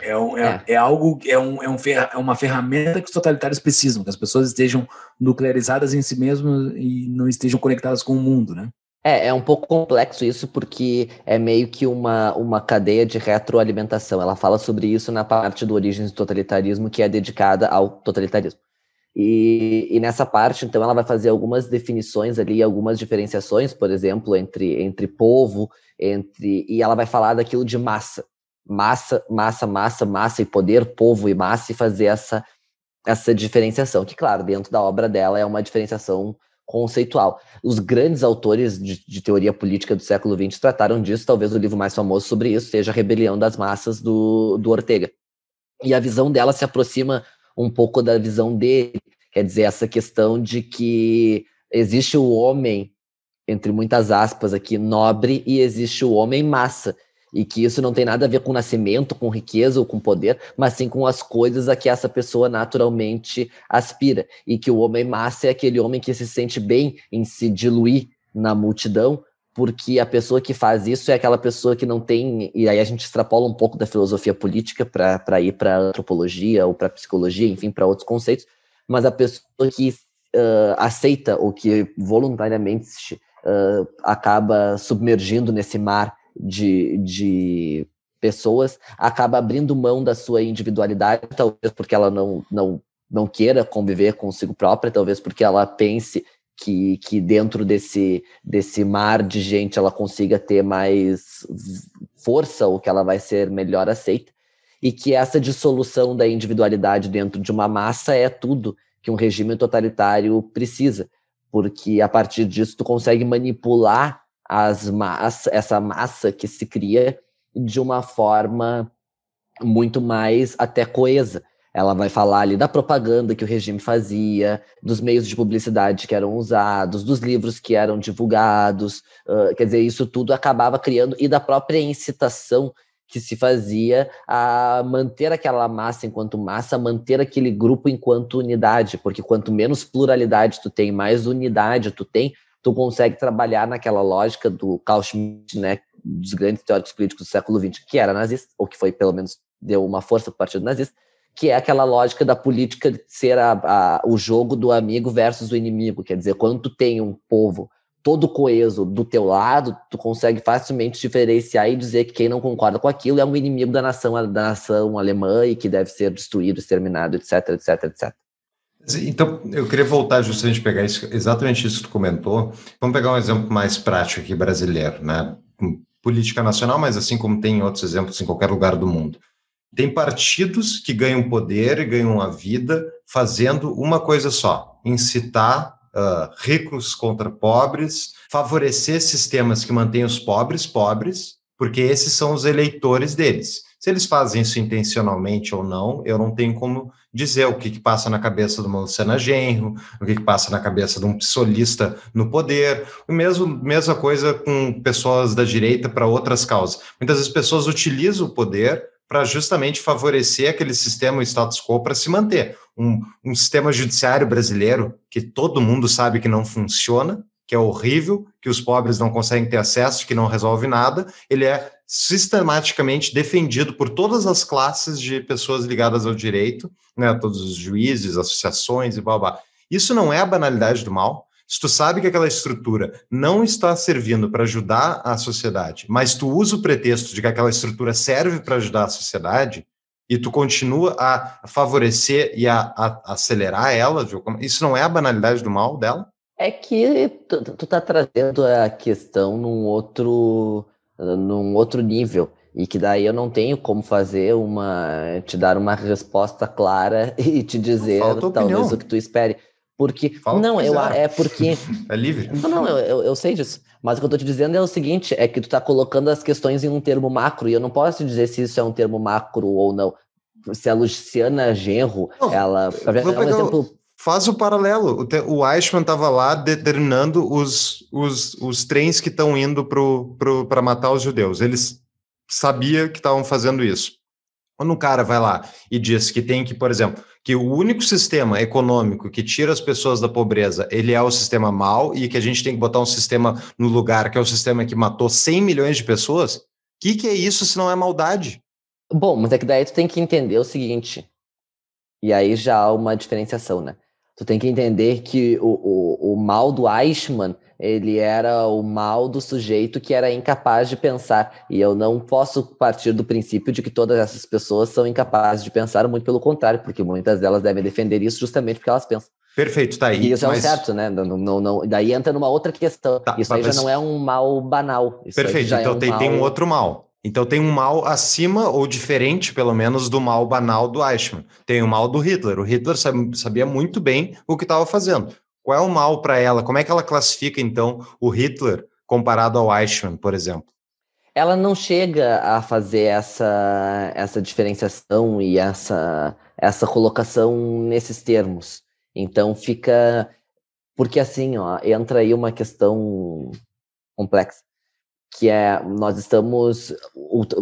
É, um, é, é. é algo, é, um, é, um fer, é uma ferramenta que os totalitários precisam, que as pessoas estejam nuclearizadas em si mesmas e não estejam conectadas com o mundo, né? É, é um pouco complexo isso, porque é meio que uma, uma cadeia de retroalimentação. Ela fala sobre isso na parte do Origens do Totalitarismo, que é dedicada ao totalitarismo. E, e, nessa parte, então, ela vai fazer algumas definições ali, algumas diferenciações, por exemplo, entre, entre povo, entre e ela vai falar daquilo de massa, massa, massa, massa, massa e poder, povo e massa e fazer essa essa diferenciação, que claro, dentro da obra dela é uma diferenciação conceitual. Os grandes autores de, de teoria política do século XX trataram disso, talvez o livro mais famoso sobre isso seja a Rebelião das Massas do, do Ortega. E a visão dela se aproxima um pouco da visão dele. Quer dizer, essa questão de que existe o homem, entre muitas aspas aqui, nobre, e existe o homem massa. E que isso não tem nada a ver com nascimento, com riqueza ou com poder, mas sim com as coisas a que essa pessoa naturalmente aspira. E que o homem massa é aquele homem que se sente bem em se diluir na multidão, porque a pessoa que faz isso é aquela pessoa que não tem. E aí a gente extrapola um pouco da filosofia política para ir para antropologia ou para psicologia, enfim, para outros conceitos, mas a pessoa que uh, aceita ou que voluntariamente uh, acaba submergindo nesse mar de, de pessoas acaba abrindo mão da sua individualidade, talvez porque ela não, não, não queira conviver consigo própria, talvez porque ela pense que, que dentro desse, desse mar de gente ela consiga ter mais força ou que ela vai ser melhor aceita. E que essa dissolução da individualidade dentro de uma massa é tudo que um regime totalitário precisa, porque a partir disso tu consegue manipular as massa, essa massa que se cria de uma forma muito mais até coesa ela vai falar ali da propaganda que o regime fazia, dos meios de publicidade que eram usados, dos livros que eram divulgados. Uh, quer dizer, isso tudo acabava criando e da própria incitação que se fazia a manter aquela massa enquanto massa, manter aquele grupo enquanto unidade, porque quanto menos pluralidade tu tem, mais unidade tu tem, tu consegue trabalhar naquela lógica do Carl Schmitt, né, dos grandes teóricos políticos do século XX, que era nazista, ou que foi pelo menos deu uma força para o partido nazista, que é aquela lógica da política ser a, a, o jogo do amigo versus o inimigo. Quer dizer, quando tu tem um povo todo coeso do teu lado, tu consegue facilmente diferenciar e dizer que quem não concorda com aquilo é um inimigo da nação, da nação alemã e que deve ser destruído, exterminado, etc, etc, etc. Então, eu queria voltar justamente pegar isso, exatamente isso que tu comentou. Vamos pegar um exemplo mais prático aqui brasileiro, né? Política nacional, mas assim como tem outros exemplos em qualquer lugar do mundo. Tem partidos que ganham poder e ganham a vida fazendo uma coisa só: incitar uh, ricos contra pobres, favorecer sistemas que mantêm os pobres pobres, porque esses são os eleitores deles. Se eles fazem isso intencionalmente ou não, eu não tenho como dizer o que, que passa na cabeça de uma Luciana Genro, o que, que passa na cabeça de um psolista no poder, o mesmo mesma coisa com pessoas da direita para outras causas. Muitas vezes pessoas utilizam o poder para justamente favorecer aquele sistema status quo para se manter. Um, um sistema judiciário brasileiro que todo mundo sabe que não funciona, que é horrível, que os pobres não conseguem ter acesso, que não resolve nada, ele é sistematicamente defendido por todas as classes de pessoas ligadas ao direito, né, todos os juízes, associações e blá blá. Isso não é a banalidade do mal, se tu sabe que aquela estrutura não está servindo para ajudar a sociedade, mas tu usa o pretexto de que aquela estrutura serve para ajudar a sociedade e tu continua a favorecer e a, a, acelerar ela, viu? isso não é a banalidade do mal dela? É que tu, tu tá trazendo a questão num outro, num outro nível e que daí eu não tenho como fazer uma te dar uma resposta clara e te dizer talvez o que tu espere. Porque. Fala não, eu, é porque. é livre? Não, não, eu, eu, sei disso. Mas o que eu tô te dizendo é o seguinte: é que tu tá colocando as questões em um termo macro, e eu não posso te dizer se isso é um termo macro ou não. Se a Luciana Genro, não, ela. Pra é um exemplo... Faz o paralelo. O, te, o Eichmann estava lá determinando os, os, os trens que estão indo para matar os judeus. Eles sabia que estavam fazendo isso. Quando um cara vai lá e diz que tem que, por exemplo, que o único sistema econômico que tira as pessoas da pobreza, ele é o sistema mau e que a gente tem que botar um sistema no lugar que é o sistema que matou 100 milhões de pessoas, o que, que é isso se não é maldade? Bom, mas é que daí tu tem que entender o seguinte, e aí já há uma diferenciação, né? Tu tem que entender que o, o, o mal do Eichmann ele era o mal do sujeito que era incapaz de pensar. E eu não posso partir do princípio de que todas essas pessoas são incapazes de pensar, muito pelo contrário, porque muitas delas devem defender isso justamente porque elas pensam. Perfeito, tá aí. E isso mas... é um certo, né? Não, não, não, daí entra numa outra questão. Tá, isso aí mas... já não é um mal banal. Isso Perfeito, é então é um tem, mal... tem um outro mal. Então tem um mal acima ou diferente, pelo menos, do mal banal do Eichmann. Tem o mal do Hitler. O Hitler sabia muito bem o que estava fazendo. Qual é o mal para ela? Como é que ela classifica, então, o Hitler comparado ao Eichmann, por exemplo? Ela não chega a fazer essa, essa diferenciação e essa, essa colocação nesses termos. Então fica. Porque assim, ó, entra aí uma questão complexa que é nós estamos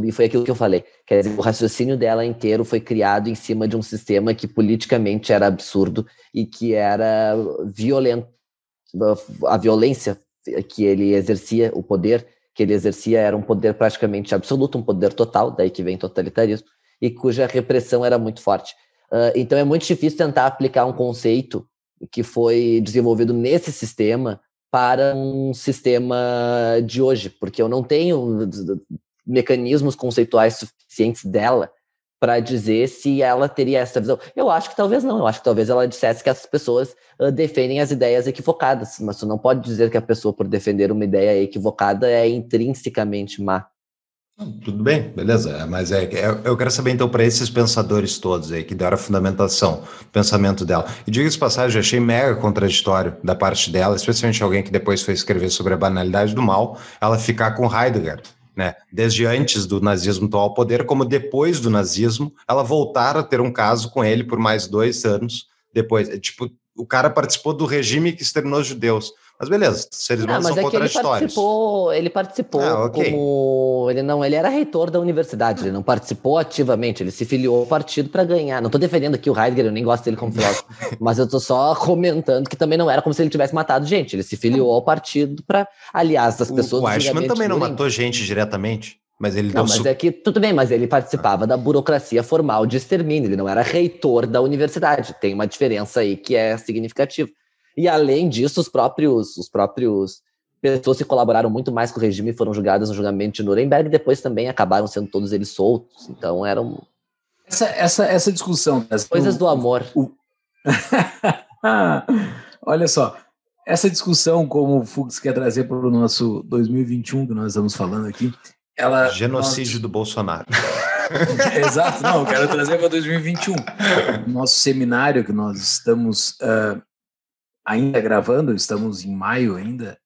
e foi aquilo que eu falei quer dizer o raciocínio dela inteiro foi criado em cima de um sistema que politicamente era absurdo e que era violento a violência que ele exercia o poder que ele exercia era um poder praticamente absoluto um poder total daí que vem totalitarismo e cuja repressão era muito forte uh, então é muito difícil tentar aplicar um conceito que foi desenvolvido nesse sistema para um sistema de hoje, porque eu não tenho mecanismos conceituais suficientes dela para dizer se ela teria essa visão. Eu acho que talvez não, eu acho que talvez ela dissesse que as pessoas ah, defendem as ideias equivocadas, mas você não pode dizer que a pessoa, por defender uma ideia equivocada, é intrinsecamente má. Tudo bem, beleza. Mas é, é eu quero saber então para esses pensadores todos aí que deram a fundamentação, pensamento dela. E diga-se passagem, achei mega contraditório da parte dela, especialmente alguém que depois foi escrever sobre a banalidade do mal, ela ficar com Heidegger, né? Desde antes do nazismo tomar o poder, como depois do nazismo, ela voltar a ter um caso com ele por mais dois anos depois. É, tipo, o cara participou do regime que exterminou os judeus. Mas beleza, seres humanos não, mas são é contraditórios. Ele participou, ele participou ah, okay. como. Ele não, ele era reitor da universidade, ele não participou ativamente, ele se filiou ao partido para ganhar. Não estou defendendo aqui o Heidegger, eu nem gosto dele como filósofo, mas eu estou só comentando que também não era como se ele tivesse matado gente, ele se filiou ao partido para. Aliás, as pessoas. O Ashman também não matou gente diretamente. Mas ele não, mas é que tudo bem, mas ele participava ah. da burocracia formal de extermínio, ele não era reitor da universidade. Tem uma diferença aí que é significativa. E além disso, os próprios, os próprios pessoas que colaboraram muito mais com o regime foram julgadas no julgamento de Nuremberg e depois também acabaram sendo todos eles soltos. Então eram essa essa essa discussão né? as coisas o, do amor. O... Olha só, essa discussão como o Fux quer trazer para o nosso 2021 que nós estamos falando aqui, ela genocídio nós... do Bolsonaro. Exato, não, quero trazer para 2021. Nosso seminário que nós estamos uh, ainda gravando, estamos em maio ainda,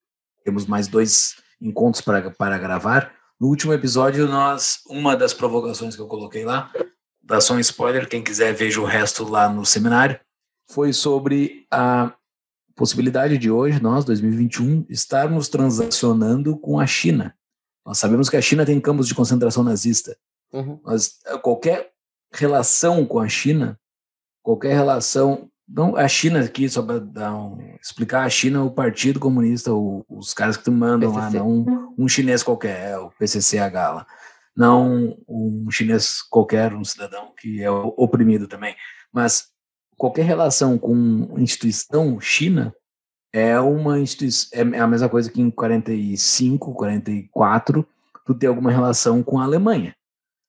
temos mais dois encontros para, para gravar. No último episódio, nós uma das provocações que eu coloquei lá, dá só um spoiler, quem quiser veja o resto lá no seminário, foi sobre a possibilidade de hoje, nós, 2021, estarmos transacionando com a China. Nós sabemos que a China tem campos de concentração nazista. Uhum. Mas eh, qualquer relação com a China, qualquer relação então, a China aqui, só para um, explicar, a China, é o Partido Comunista, o, os caras que tu mandam PCC. lá, não um chinês qualquer, é o PCCH gala não um chinês qualquer, um cidadão que é oprimido também, mas qualquer relação com instituição China é uma instituição, é, é a mesma coisa que em 45, 44, tu ter alguma relação com a Alemanha.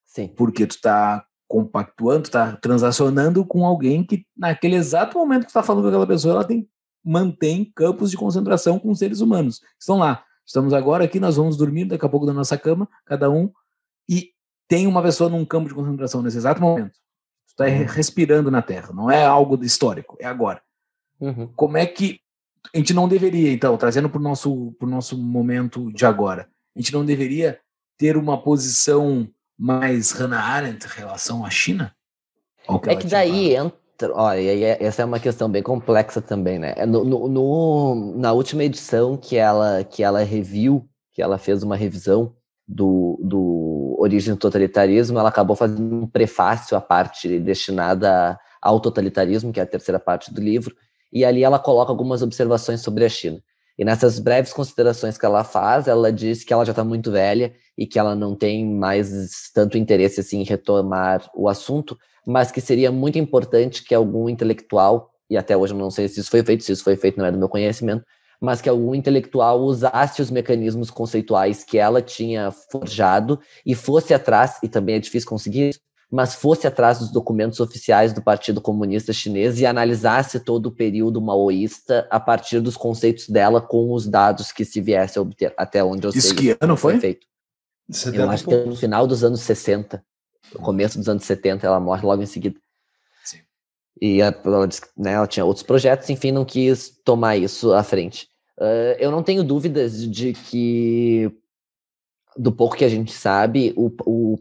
Sim. Porque tu tá compactuando, está transacionando com alguém que, naquele exato momento que está falando com aquela pessoa, ela tem, mantém campos de concentração com seres humanos. Estão lá. Estamos agora aqui, nós vamos dormir daqui a pouco na nossa cama, cada um, e tem uma pessoa num campo de concentração nesse exato momento. Está uhum. respirando na Terra, não é algo histórico, é agora. Uhum. Como é que a gente não deveria, então, trazendo para o nosso, nosso momento de agora, a gente não deveria ter uma posição mais Hannah Arendt em relação à China? Que é que daí entra. Olha, é, essa é uma questão bem complexa também, né? É, no, no, no, na última edição que ela, que ela reviu, que ela fez uma revisão do, do Origem do Totalitarismo, ela acabou fazendo um prefácio à parte destinada ao totalitarismo, que é a terceira parte do livro, e ali ela coloca algumas observações sobre a China. E nessas breves considerações que ela faz, ela diz que ela já está muito velha e que ela não tem mais tanto interesse assim, em retomar o assunto, mas que seria muito importante que algum intelectual, e até hoje eu não sei se isso foi feito, se isso foi feito não é do meu conhecimento, mas que algum intelectual usasse os mecanismos conceituais que ela tinha forjado e fosse atrás, e também é difícil conseguir, mas fosse atrás dos documentos oficiais do Partido Comunista Chinês e analisasse todo o período maoísta a partir dos conceitos dela com os dados que se viesse a obter, até onde eu Isso sei. Isso que ano foi? Feito. Eu acho que no final dos anos 60, no começo dos anos 70, ela morre logo em seguida. Sim. E ela, né, ela tinha outros projetos, enfim, não quis tomar isso à frente. Uh, eu não tenho dúvidas de que, do pouco que a gente sabe, o, o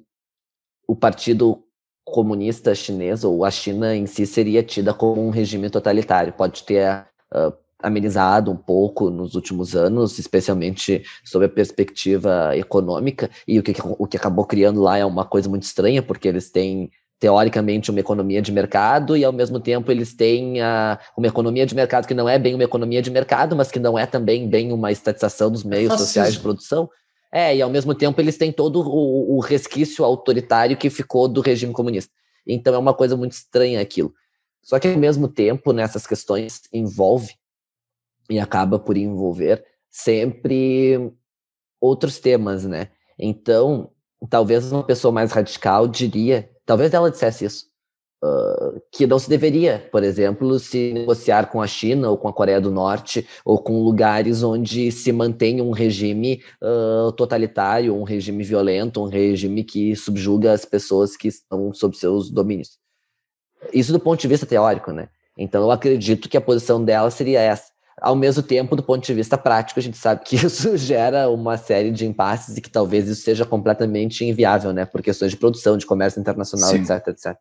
o Partido Comunista Chinês, ou a China em si, seria tida como um regime totalitário. Pode ter uh, amenizado um pouco nos últimos anos, especialmente sobre a perspectiva econômica, e o que, o que acabou criando lá é uma coisa muito estranha, porque eles têm teoricamente uma economia de mercado e ao mesmo tempo eles têm uh, uma economia de mercado que não é bem uma economia de mercado, mas que não é também bem uma estatização dos meios Fascismo. sociais de produção. É, e ao mesmo tempo eles têm todo o, o resquício autoritário que ficou do regime comunista. Então é uma coisa muito estranha aquilo. Só que ao mesmo tempo, nessas né, questões envolve e acaba por envolver sempre outros temas, né? Então, talvez uma pessoa mais radical diria, talvez ela dissesse isso, Uh, que não se deveria, por exemplo, se negociar com a China ou com a Coreia do Norte ou com lugares onde se mantém um regime uh, totalitário, um regime violento, um regime que subjuga as pessoas que estão sob seus domínios. Isso do ponto de vista teórico, né? Então eu acredito que a posição dela seria essa. Ao mesmo tempo, do ponto de vista prático, a gente sabe que isso gera uma série de impasses e que talvez isso seja completamente inviável, né? Por questões de produção, de comércio internacional, Sim. etc, etc.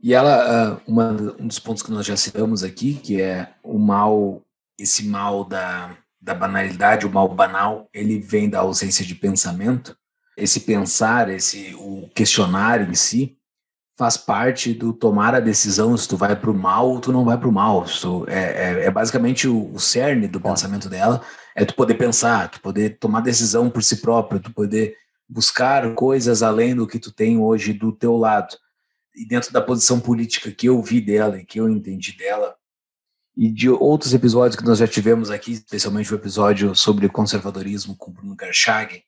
E ela, ah, uma, um dos pontos que nós já citamos aqui, que é o mal, esse mal da, da banalidade, o mal banal, ele vem da ausência de pensamento. Esse pensar, esse o questionar em si, faz parte do tomar a decisão se tu vai para o mal ou tu não vai para o mal. Tu, é, é, é, basicamente o, o cerne do tá. pensamento dela, é tu poder pensar, tu poder tomar decisão por si próprio, tu poder buscar coisas além do que tu tem hoje do teu lado e dentro da posição política que eu vi dela e que eu entendi dela, e de outros episódios que nós já tivemos aqui, especialmente o episódio sobre conservadorismo com Bruno Garchag,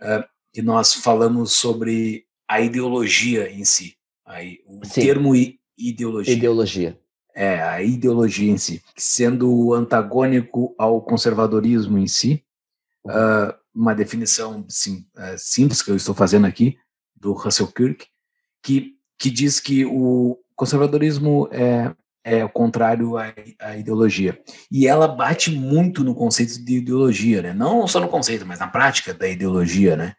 eh, que nós falamos sobre a ideologia em si, aí o Sim. termo ideologia. Ideologia. É, a ideologia em si, sendo antagônico ao conservadorismo em si, uhum. ah, uma definição sim, eh, simples que eu estou fazendo aqui, do Russell Kirk, que que diz que o conservadorismo é, é o contrário à, à, ideologia. E ela bate muito no conceito de ideologia, né? Não só no conceito, mas na prática da ideologia, né?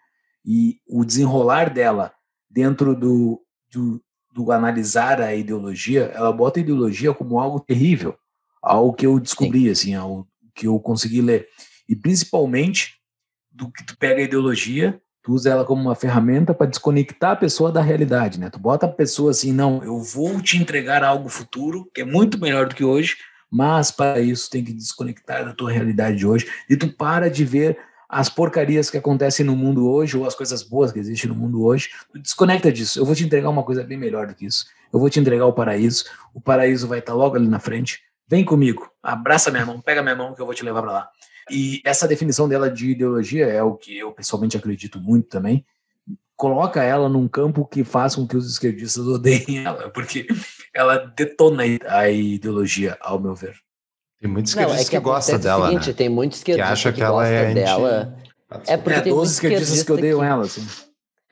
E o desenrolar dela dentro do, do, do analisar a ideologia, ela bota a ideologia como algo terrível, algo que eu descobri, assim, algo que eu consegui ler. E principalmente do que tu pega a ideologia tu usa ela como uma ferramenta para desconectar a pessoa da realidade, né? Tu bota a pessoa assim, não, eu vou te entregar algo futuro, que é muito melhor do que hoje, mas para isso tem que desconectar da tua realidade de hoje e tu para de ver as porcarias que acontecem no mundo hoje ou as coisas boas que existem no mundo hoje, tu desconecta disso. Eu vou te entregar uma coisa bem melhor do que isso. Eu vou te entregar o paraíso. O paraíso vai estar logo ali na frente. Vem comigo, abraça minha mão, pega minha mão que eu vou te levar para lá. E essa definição dela de ideologia é o que eu pessoalmente acredito muito também. Coloca ela num campo que faz com que os esquerdistas odeiem ela, porque ela detona a ideologia, ao meu ver. Tem muitos esquerdistas Não, é que, que gostam dela. Seguinte, né? Tem muitos esquerdistas que acham que, que ela é dela. É porque é, tem muitos esquerdistas que odeiam que... ela, assim.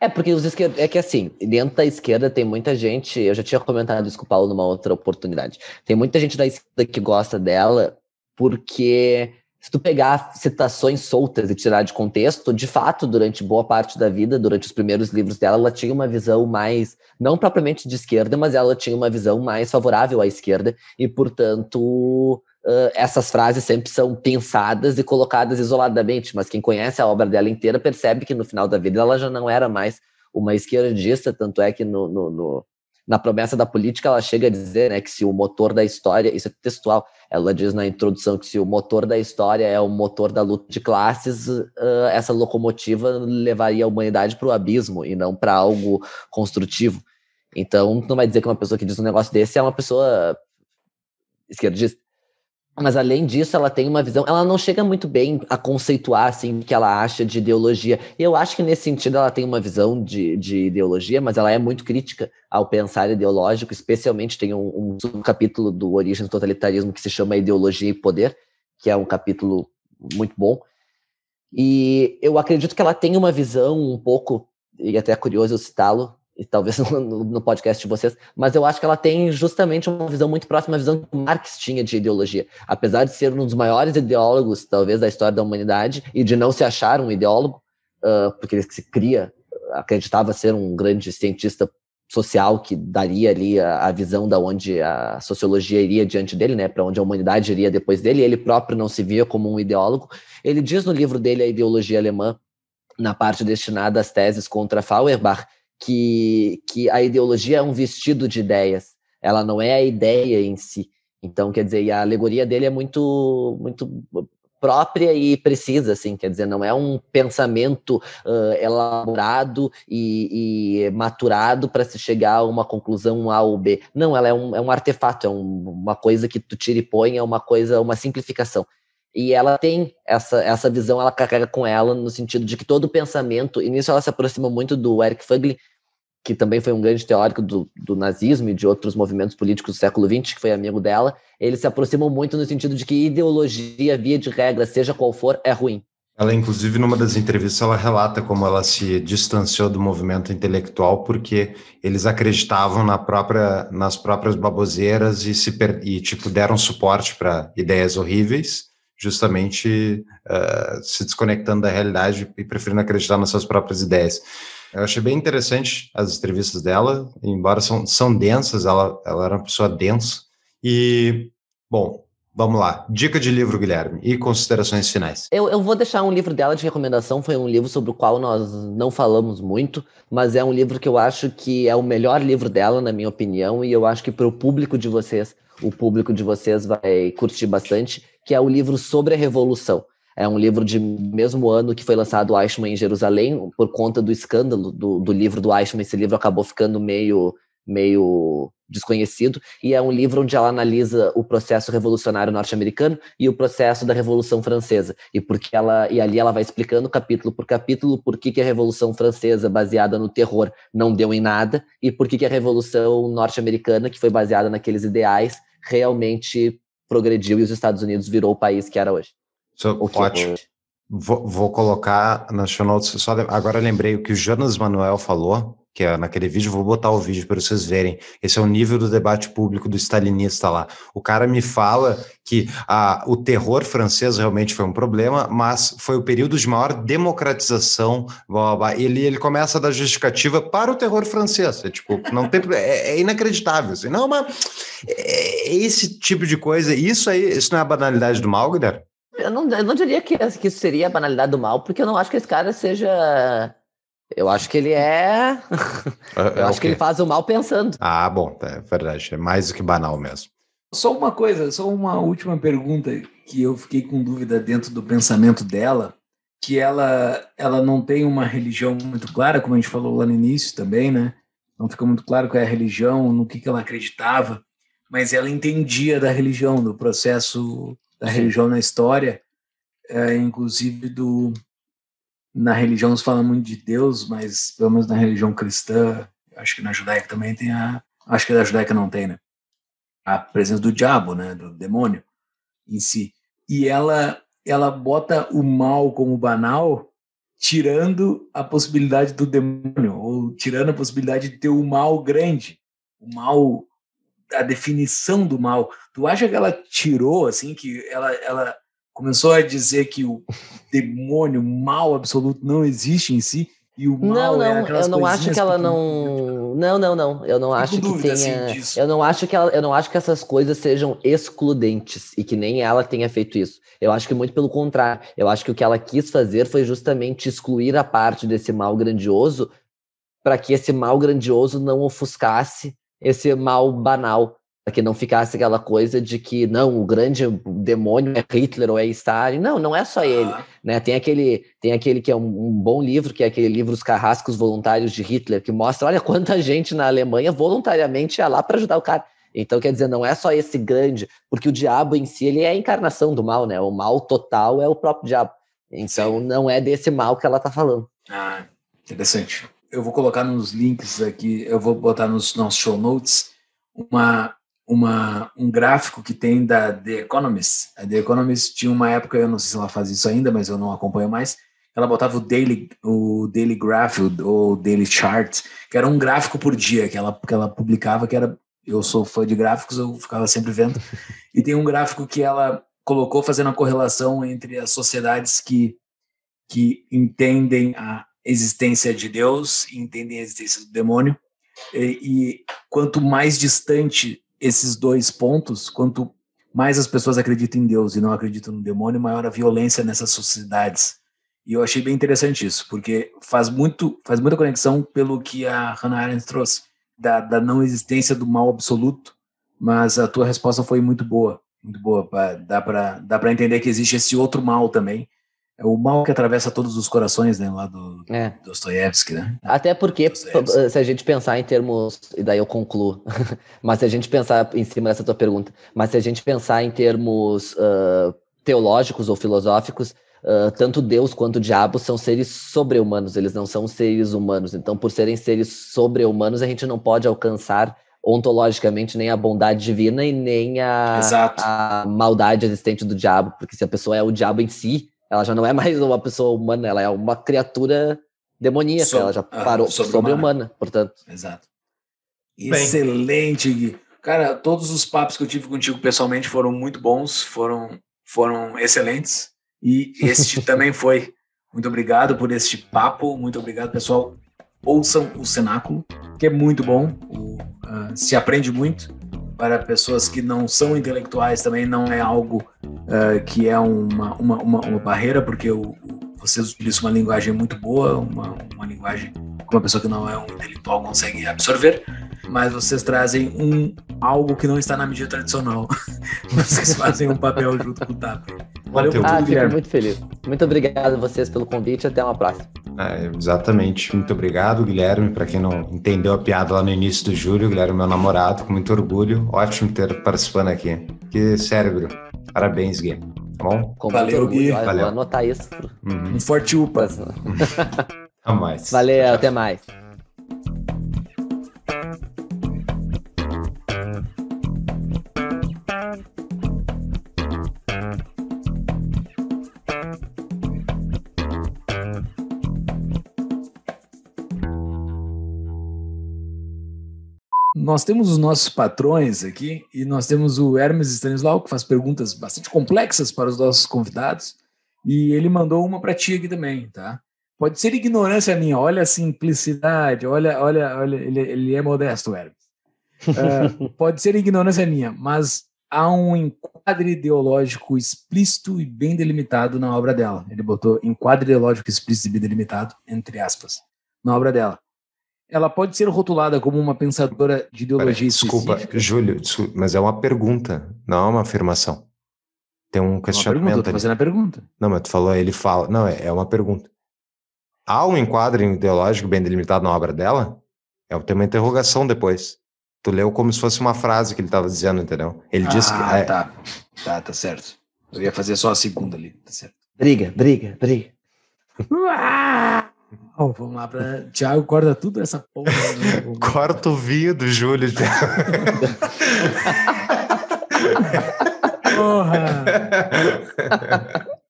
É, porque os esquerda... é que assim, dentro da esquerda tem muita gente, eu já tinha comentado isso com o Paulo numa outra oportunidade, tem muita gente da esquerda que gosta dela porque se tu pegar citações soltas e tirar de contexto, de fato, durante boa parte da vida, durante os primeiros livros dela, ela tinha uma visão mais, não propriamente de esquerda, mas ela tinha uma visão mais favorável à esquerda, e, portanto, ah, essas frases sempre são pensadas e colocadas isoladamente, mas quem conhece a obra dela inteira percebe que no final da vida ela já não era mais uma esquerdista, tanto é que no, no, no na promessa da política, ela chega a dizer né, que se o motor da história, isso é textual, ela diz na introdução que se o motor da história é o motor da luta de classes, uh, essa locomotiva levaria a humanidade para o abismo e não para algo construtivo. Então, não vai dizer que uma pessoa que diz um negócio desse é uma pessoa esquerdista. Mas além disso, ela tem uma visão, ela não chega muito bem a conceituar assim o que ela acha de ideologia. Eu acho que nesse sentido ela tem uma visão de, de ideologia, mas ela é muito crítica ao pensar ideológico, especialmente tem um, um subcapítulo do Origem do Totalitarismo que se chama Ideologia e Poder, que é um capítulo muito bom. E eu acredito que ela tem uma visão um pouco, e até é curioso eu citá-lo, e talvez no, no, podcast de vocês, mas eu acho que ela tem justamente uma visão muito próxima à visão que Marx tinha de ideologia. Apesar de ser um dos maiores ideólogos, talvez, da história da humanidade, e de não se achar um ideólogo, uh, porque ele se cria, acreditava ser um grande cientista social que daria ali a, a visão da onde a sociologia iria diante dele, né, para onde a humanidade iria depois dele, ele próprio não se via como um ideólogo. Ele diz no livro dele A Ideologia Alemã, na parte destinada às teses contra Feuerbach, que, que a ideologia é um vestido de ideias, ela não é a ideia em si. Então, quer dizer, a alegoria dele é muito, muito própria e precisa, assim, quer dizer, não é um pensamento uh, elaborado e, e maturado para se chegar a uma conclusão A ou B. Não, ela é um, é um artefato, é um, uma coisa que tu tira e põe, é uma coisa, uma simplificação. E ela tem essa, essa visão, ela carrega com ela no sentido de que todo pensamento, e nisso ela se aproxima muito do Eric Fugli, que também foi um grande teórico do, do nazismo e de outros movimentos políticos do século XX, que foi amigo dela, eles se aproximam muito no sentido de que ideologia, via de regra, seja qual for, é ruim. Ela, inclusive, numa das entrevistas, ela relata como ela se distanciou do movimento intelectual porque eles acreditavam na própria, nas próprias baboseiras e, se, e tipo, deram suporte para ideias horríveis justamente uh, se desconectando da realidade e preferindo acreditar nas suas próprias ideias. Eu achei bem interessante as entrevistas dela, embora são, são densas, ela, ela era uma pessoa densa. E, bom, Vamos lá, dica de livro, Guilherme, e considerações finais. Eu, eu, vou deixar um livro dela de recomendação, foi um livro sobre o qual nós não falamos muito, mas é um livro que eu acho que é o melhor livro dela, na minha opinião, e eu acho que para o público de vocês, o público de vocês vai curtir bastante, que é o livro sobre a Revolução. É um livro de mesmo ano que foi lançado Eichmann em Jerusalém, por conta do escândalo do, do livro do Eichmann. Esse livro acabou ficando meio, meio desconhecido, e é um livro onde ela analisa o processo revolucionário norte-americano e o processo da Revolução Francesa. E porque ela e ali ela vai explicando capítulo por capítulo por que, que a Revolução Francesa, baseada no terror, não deu em nada, e por que, que a Revolução norte-americana, que foi baseada naqueles ideais, realmente progrediu e os Estados Unidos virou o país que era hoje. So, que é ótimo. Hoje. Vou, vou, colocar na show notes. Só, agora lembrei o que o Jonas Manuel falou que é naquele vídeo, vou botar o vídeo para vocês verem. Esse é o nível do debate público do stalinista lá. O cara me fala que a, ah, o terror francês realmente foi um problema, mas foi o período de maior democratização. Blá, blá, blá. Ele, ele começa a dar justificativa para o terror francês. É tipo, não tem, é, é inacreditável. Assim. Não, mas é, é, esse tipo de coisa, isso aí, isso não é a banalidade do mal, Guilherme? Eu não, eu não diria que, que isso seria a banalidade do mal, porque eu não acho que esse cara seja eu acho que ele é. é eu é acho que ele faz o mal pensando. Ah, bom, tá, é verdade. É mais do que banal mesmo. Só uma coisa, só uma última pergunta que eu fiquei com dúvida dentro do pensamento dela, que ela, ela não tem uma religião muito clara, como a gente falou lá no início também, né? Não ficou muito claro qual é a religião, no que, que ela acreditava, mas ela entendia da religião, do processo da religião na história, é, inclusive do, na religião nos fala muito de Deus, mas pelo menos na religião cristã, acho que na judaica também tem a. Acho que na judaica não tem, né? A presença do diabo, né? Do demônio em si. E ela, ela bota o mal como banal, tirando a possibilidade do demônio, ou tirando a possibilidade de ter o mal grande, o mal, a definição do mal. Tu acha que ela tirou, assim, que ela. ela começou a dizer que o demônio, o mal absoluto, não existe em si, e o mal é não, não, é eu não acho que ela que não... não. Não, não, Eu não acho que tenha. Assim, eu não acho que ela... eu não acho que essas coisas sejam excludentes e que nem ela tenha feito isso. Eu acho que muito pelo contrário. Eu acho que o que ela quis fazer foi justamente excluir a parte desse mal grandioso para que esse mal grandioso não ofuscasse esse mal banal para que não ficasse aquela coisa de que não, o grande demônio é Hitler ou é Stalin. Não, não é só ele, né? Tem aquele, tem aquele que é um, um, bom livro, que é aquele livro Os Carrascos Voluntários de Hitler, que mostra, olha quanta gente na Alemanha voluntariamente ia lá para ajudar o cara. Então, quer dizer, não é só esse grande, porque o diabo em si ele é a encarnação do mal, né? O mal total é o próprio diabo. Então, Sim. não é desse mal que ela está falando. Ah, interessante. Eu vou colocar nos links aqui, eu vou botar nos nossos show notes uma uma, um gráfico que tem da The Economist. A The Economist tinha uma época, eu não sei se ela faz isso ainda, mas eu não acompanho mais. Ela botava o Daily, o daily Graph, ou Daily Chart, que era um gráfico por dia que ela, que ela publicava, que era. Eu sou fã de gráficos, eu ficava sempre vendo. E tem um gráfico que ela colocou fazendo a correlação entre as sociedades que, que entendem a existência de Deus e entendem a existência do demônio. e, e quanto mais distante esses dois pontos, quanto mais as pessoas acreditam em Deus e não acreditam no demônio, maior a violência nessas sociedades. E eu achei bem interessante isso, porque faz muito, faz muita conexão pelo que a Hannah Arendt trouxe da, da não existência do mal absoluto. Mas a tua resposta foi muito boa, muito boa. dá para dá para entender que existe esse outro mal também é o mal que atravessa todos os corações, né? Lá do é. Dostoiévski, né? Até porque, se a gente pensar em termos. E daí eu concluo. mas se a gente pensar em cima dessa tua pergunta. Mas se a gente pensar em termos uh, teológicos ou filosóficos, Uh, tanto Deus quanto o diabo são seres sobre-humanos, eles não são seres humanos. Então, por serem seres sobre-humanos, a gente não pode alcançar ontologicamente nem a bondade divina e nem a, a, maldade existente do diabo, porque se a pessoa é o diabo em si, ela já não é mais uma pessoa humana, ela é uma criatura demoníaca, so, ela já parou sobre-humana, sobre portanto. Exato. Excelente, Gui. Cara, todos os papos que eu tive contigo pessoalmente foram muito bons, foram, foram excelentes. E este também foi. Muito obrigado por este papo. Muito obrigado, pessoal. Ouçam o Cenáculo, que é muito bom. O, uh, se aprende muito para pessoas que não são intelectuais também não é algo uh, que é uma, uma, uma, uma barreira, porque o, vocês utilizam uma linguagem muito boa, uma, uma linguagem que uma pessoa que não é um intelectual consegue absorver, mas vocês trazem um algo que não está na mídia tradicional. vocês fazem um papel junto com o TAP. Valeu ah, muito feliz. Muito obrigado a vocês pelo convite. Até uma próxima. É, exatamente. Muito obrigado, Guilherme. Para quem não entendeu a piada lá no início do julho, Guilherme é meu namorado, com muito orgulho. Ótimo ter participando aqui. Que cérebro. Parabéns, Gui. Tá bom? Com Valeu, Gui. Valeu. Vou anotar isso. Uhum. Um forte upa. Até mais. Valeu, até mais. nós temos os nossos patrões aqui e nós temos o Hermes Stanislau, que faz perguntas bastante complexas para os nossos convidados. E ele mandou uma para ti aqui também, tá? Pode ser ignorância minha, olha a simplicidade, olha, olha, olha, ele, ele é modesto, Hermes. Uh, pode ser ignorância minha, mas há um enquadre ideológico explícito e bem delimitado na obra dela. Ele botou enquadre ideológico explícito e bem delimitado, entre aspas, na obra dela ela pode ser rotulada como uma pensadora de ideologia Pera, Desculpa, específica? Júlio, desculpa, mas é uma pergunta, não é uma afirmação. Tem um é questionamento. É pergunta, fazendo a pergunta. Não, mas tu falou, ele fala. Não, é, é uma pergunta. Há um enquadro ideológico bem delimitado na obra dela? É, o tema interrogação depois. Tu leu como se fosse uma frase que ele estava dizendo, entendeu? Ele ah, disse que. Ah, é... tá. Tá, tá certo. Eu ia fazer só a segunda ali, tá certo. Briga, briga, briga. vamos lá para. Tiago, corta tudo essa porra. Né? Corta o vinho do Júlio, Tiago. porra!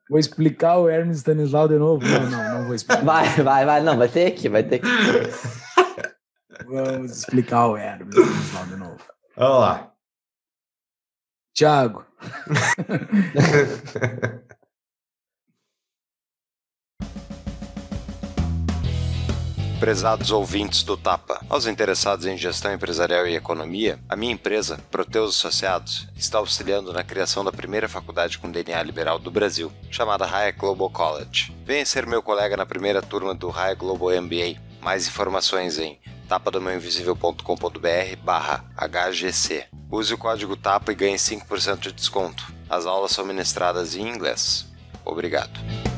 Vou explicar o Hermes Stanislau de novo? Não, não, não vou explicar. Vai, vai, vai. Não, vai ter que, vai ter que. Vamos explicar o Hermes Stanislau de novo. Vamos lá. Tiago. Prezados ouvintes do Tapa, aos interessados em gestão empresarial e economia, a minha empresa, Proteus Associados, está auxiliando na criação da primeira faculdade com DNA liberal do Brasil, chamada Raia Global College. Venha ser meu colega na primeira turma do Raia Global MBA. Mais informações em tapadomeuinvisível.com.br barra HGC. Use o código TAPA e ganhe 5% de desconto. As aulas são ministradas em inglês. Obrigado.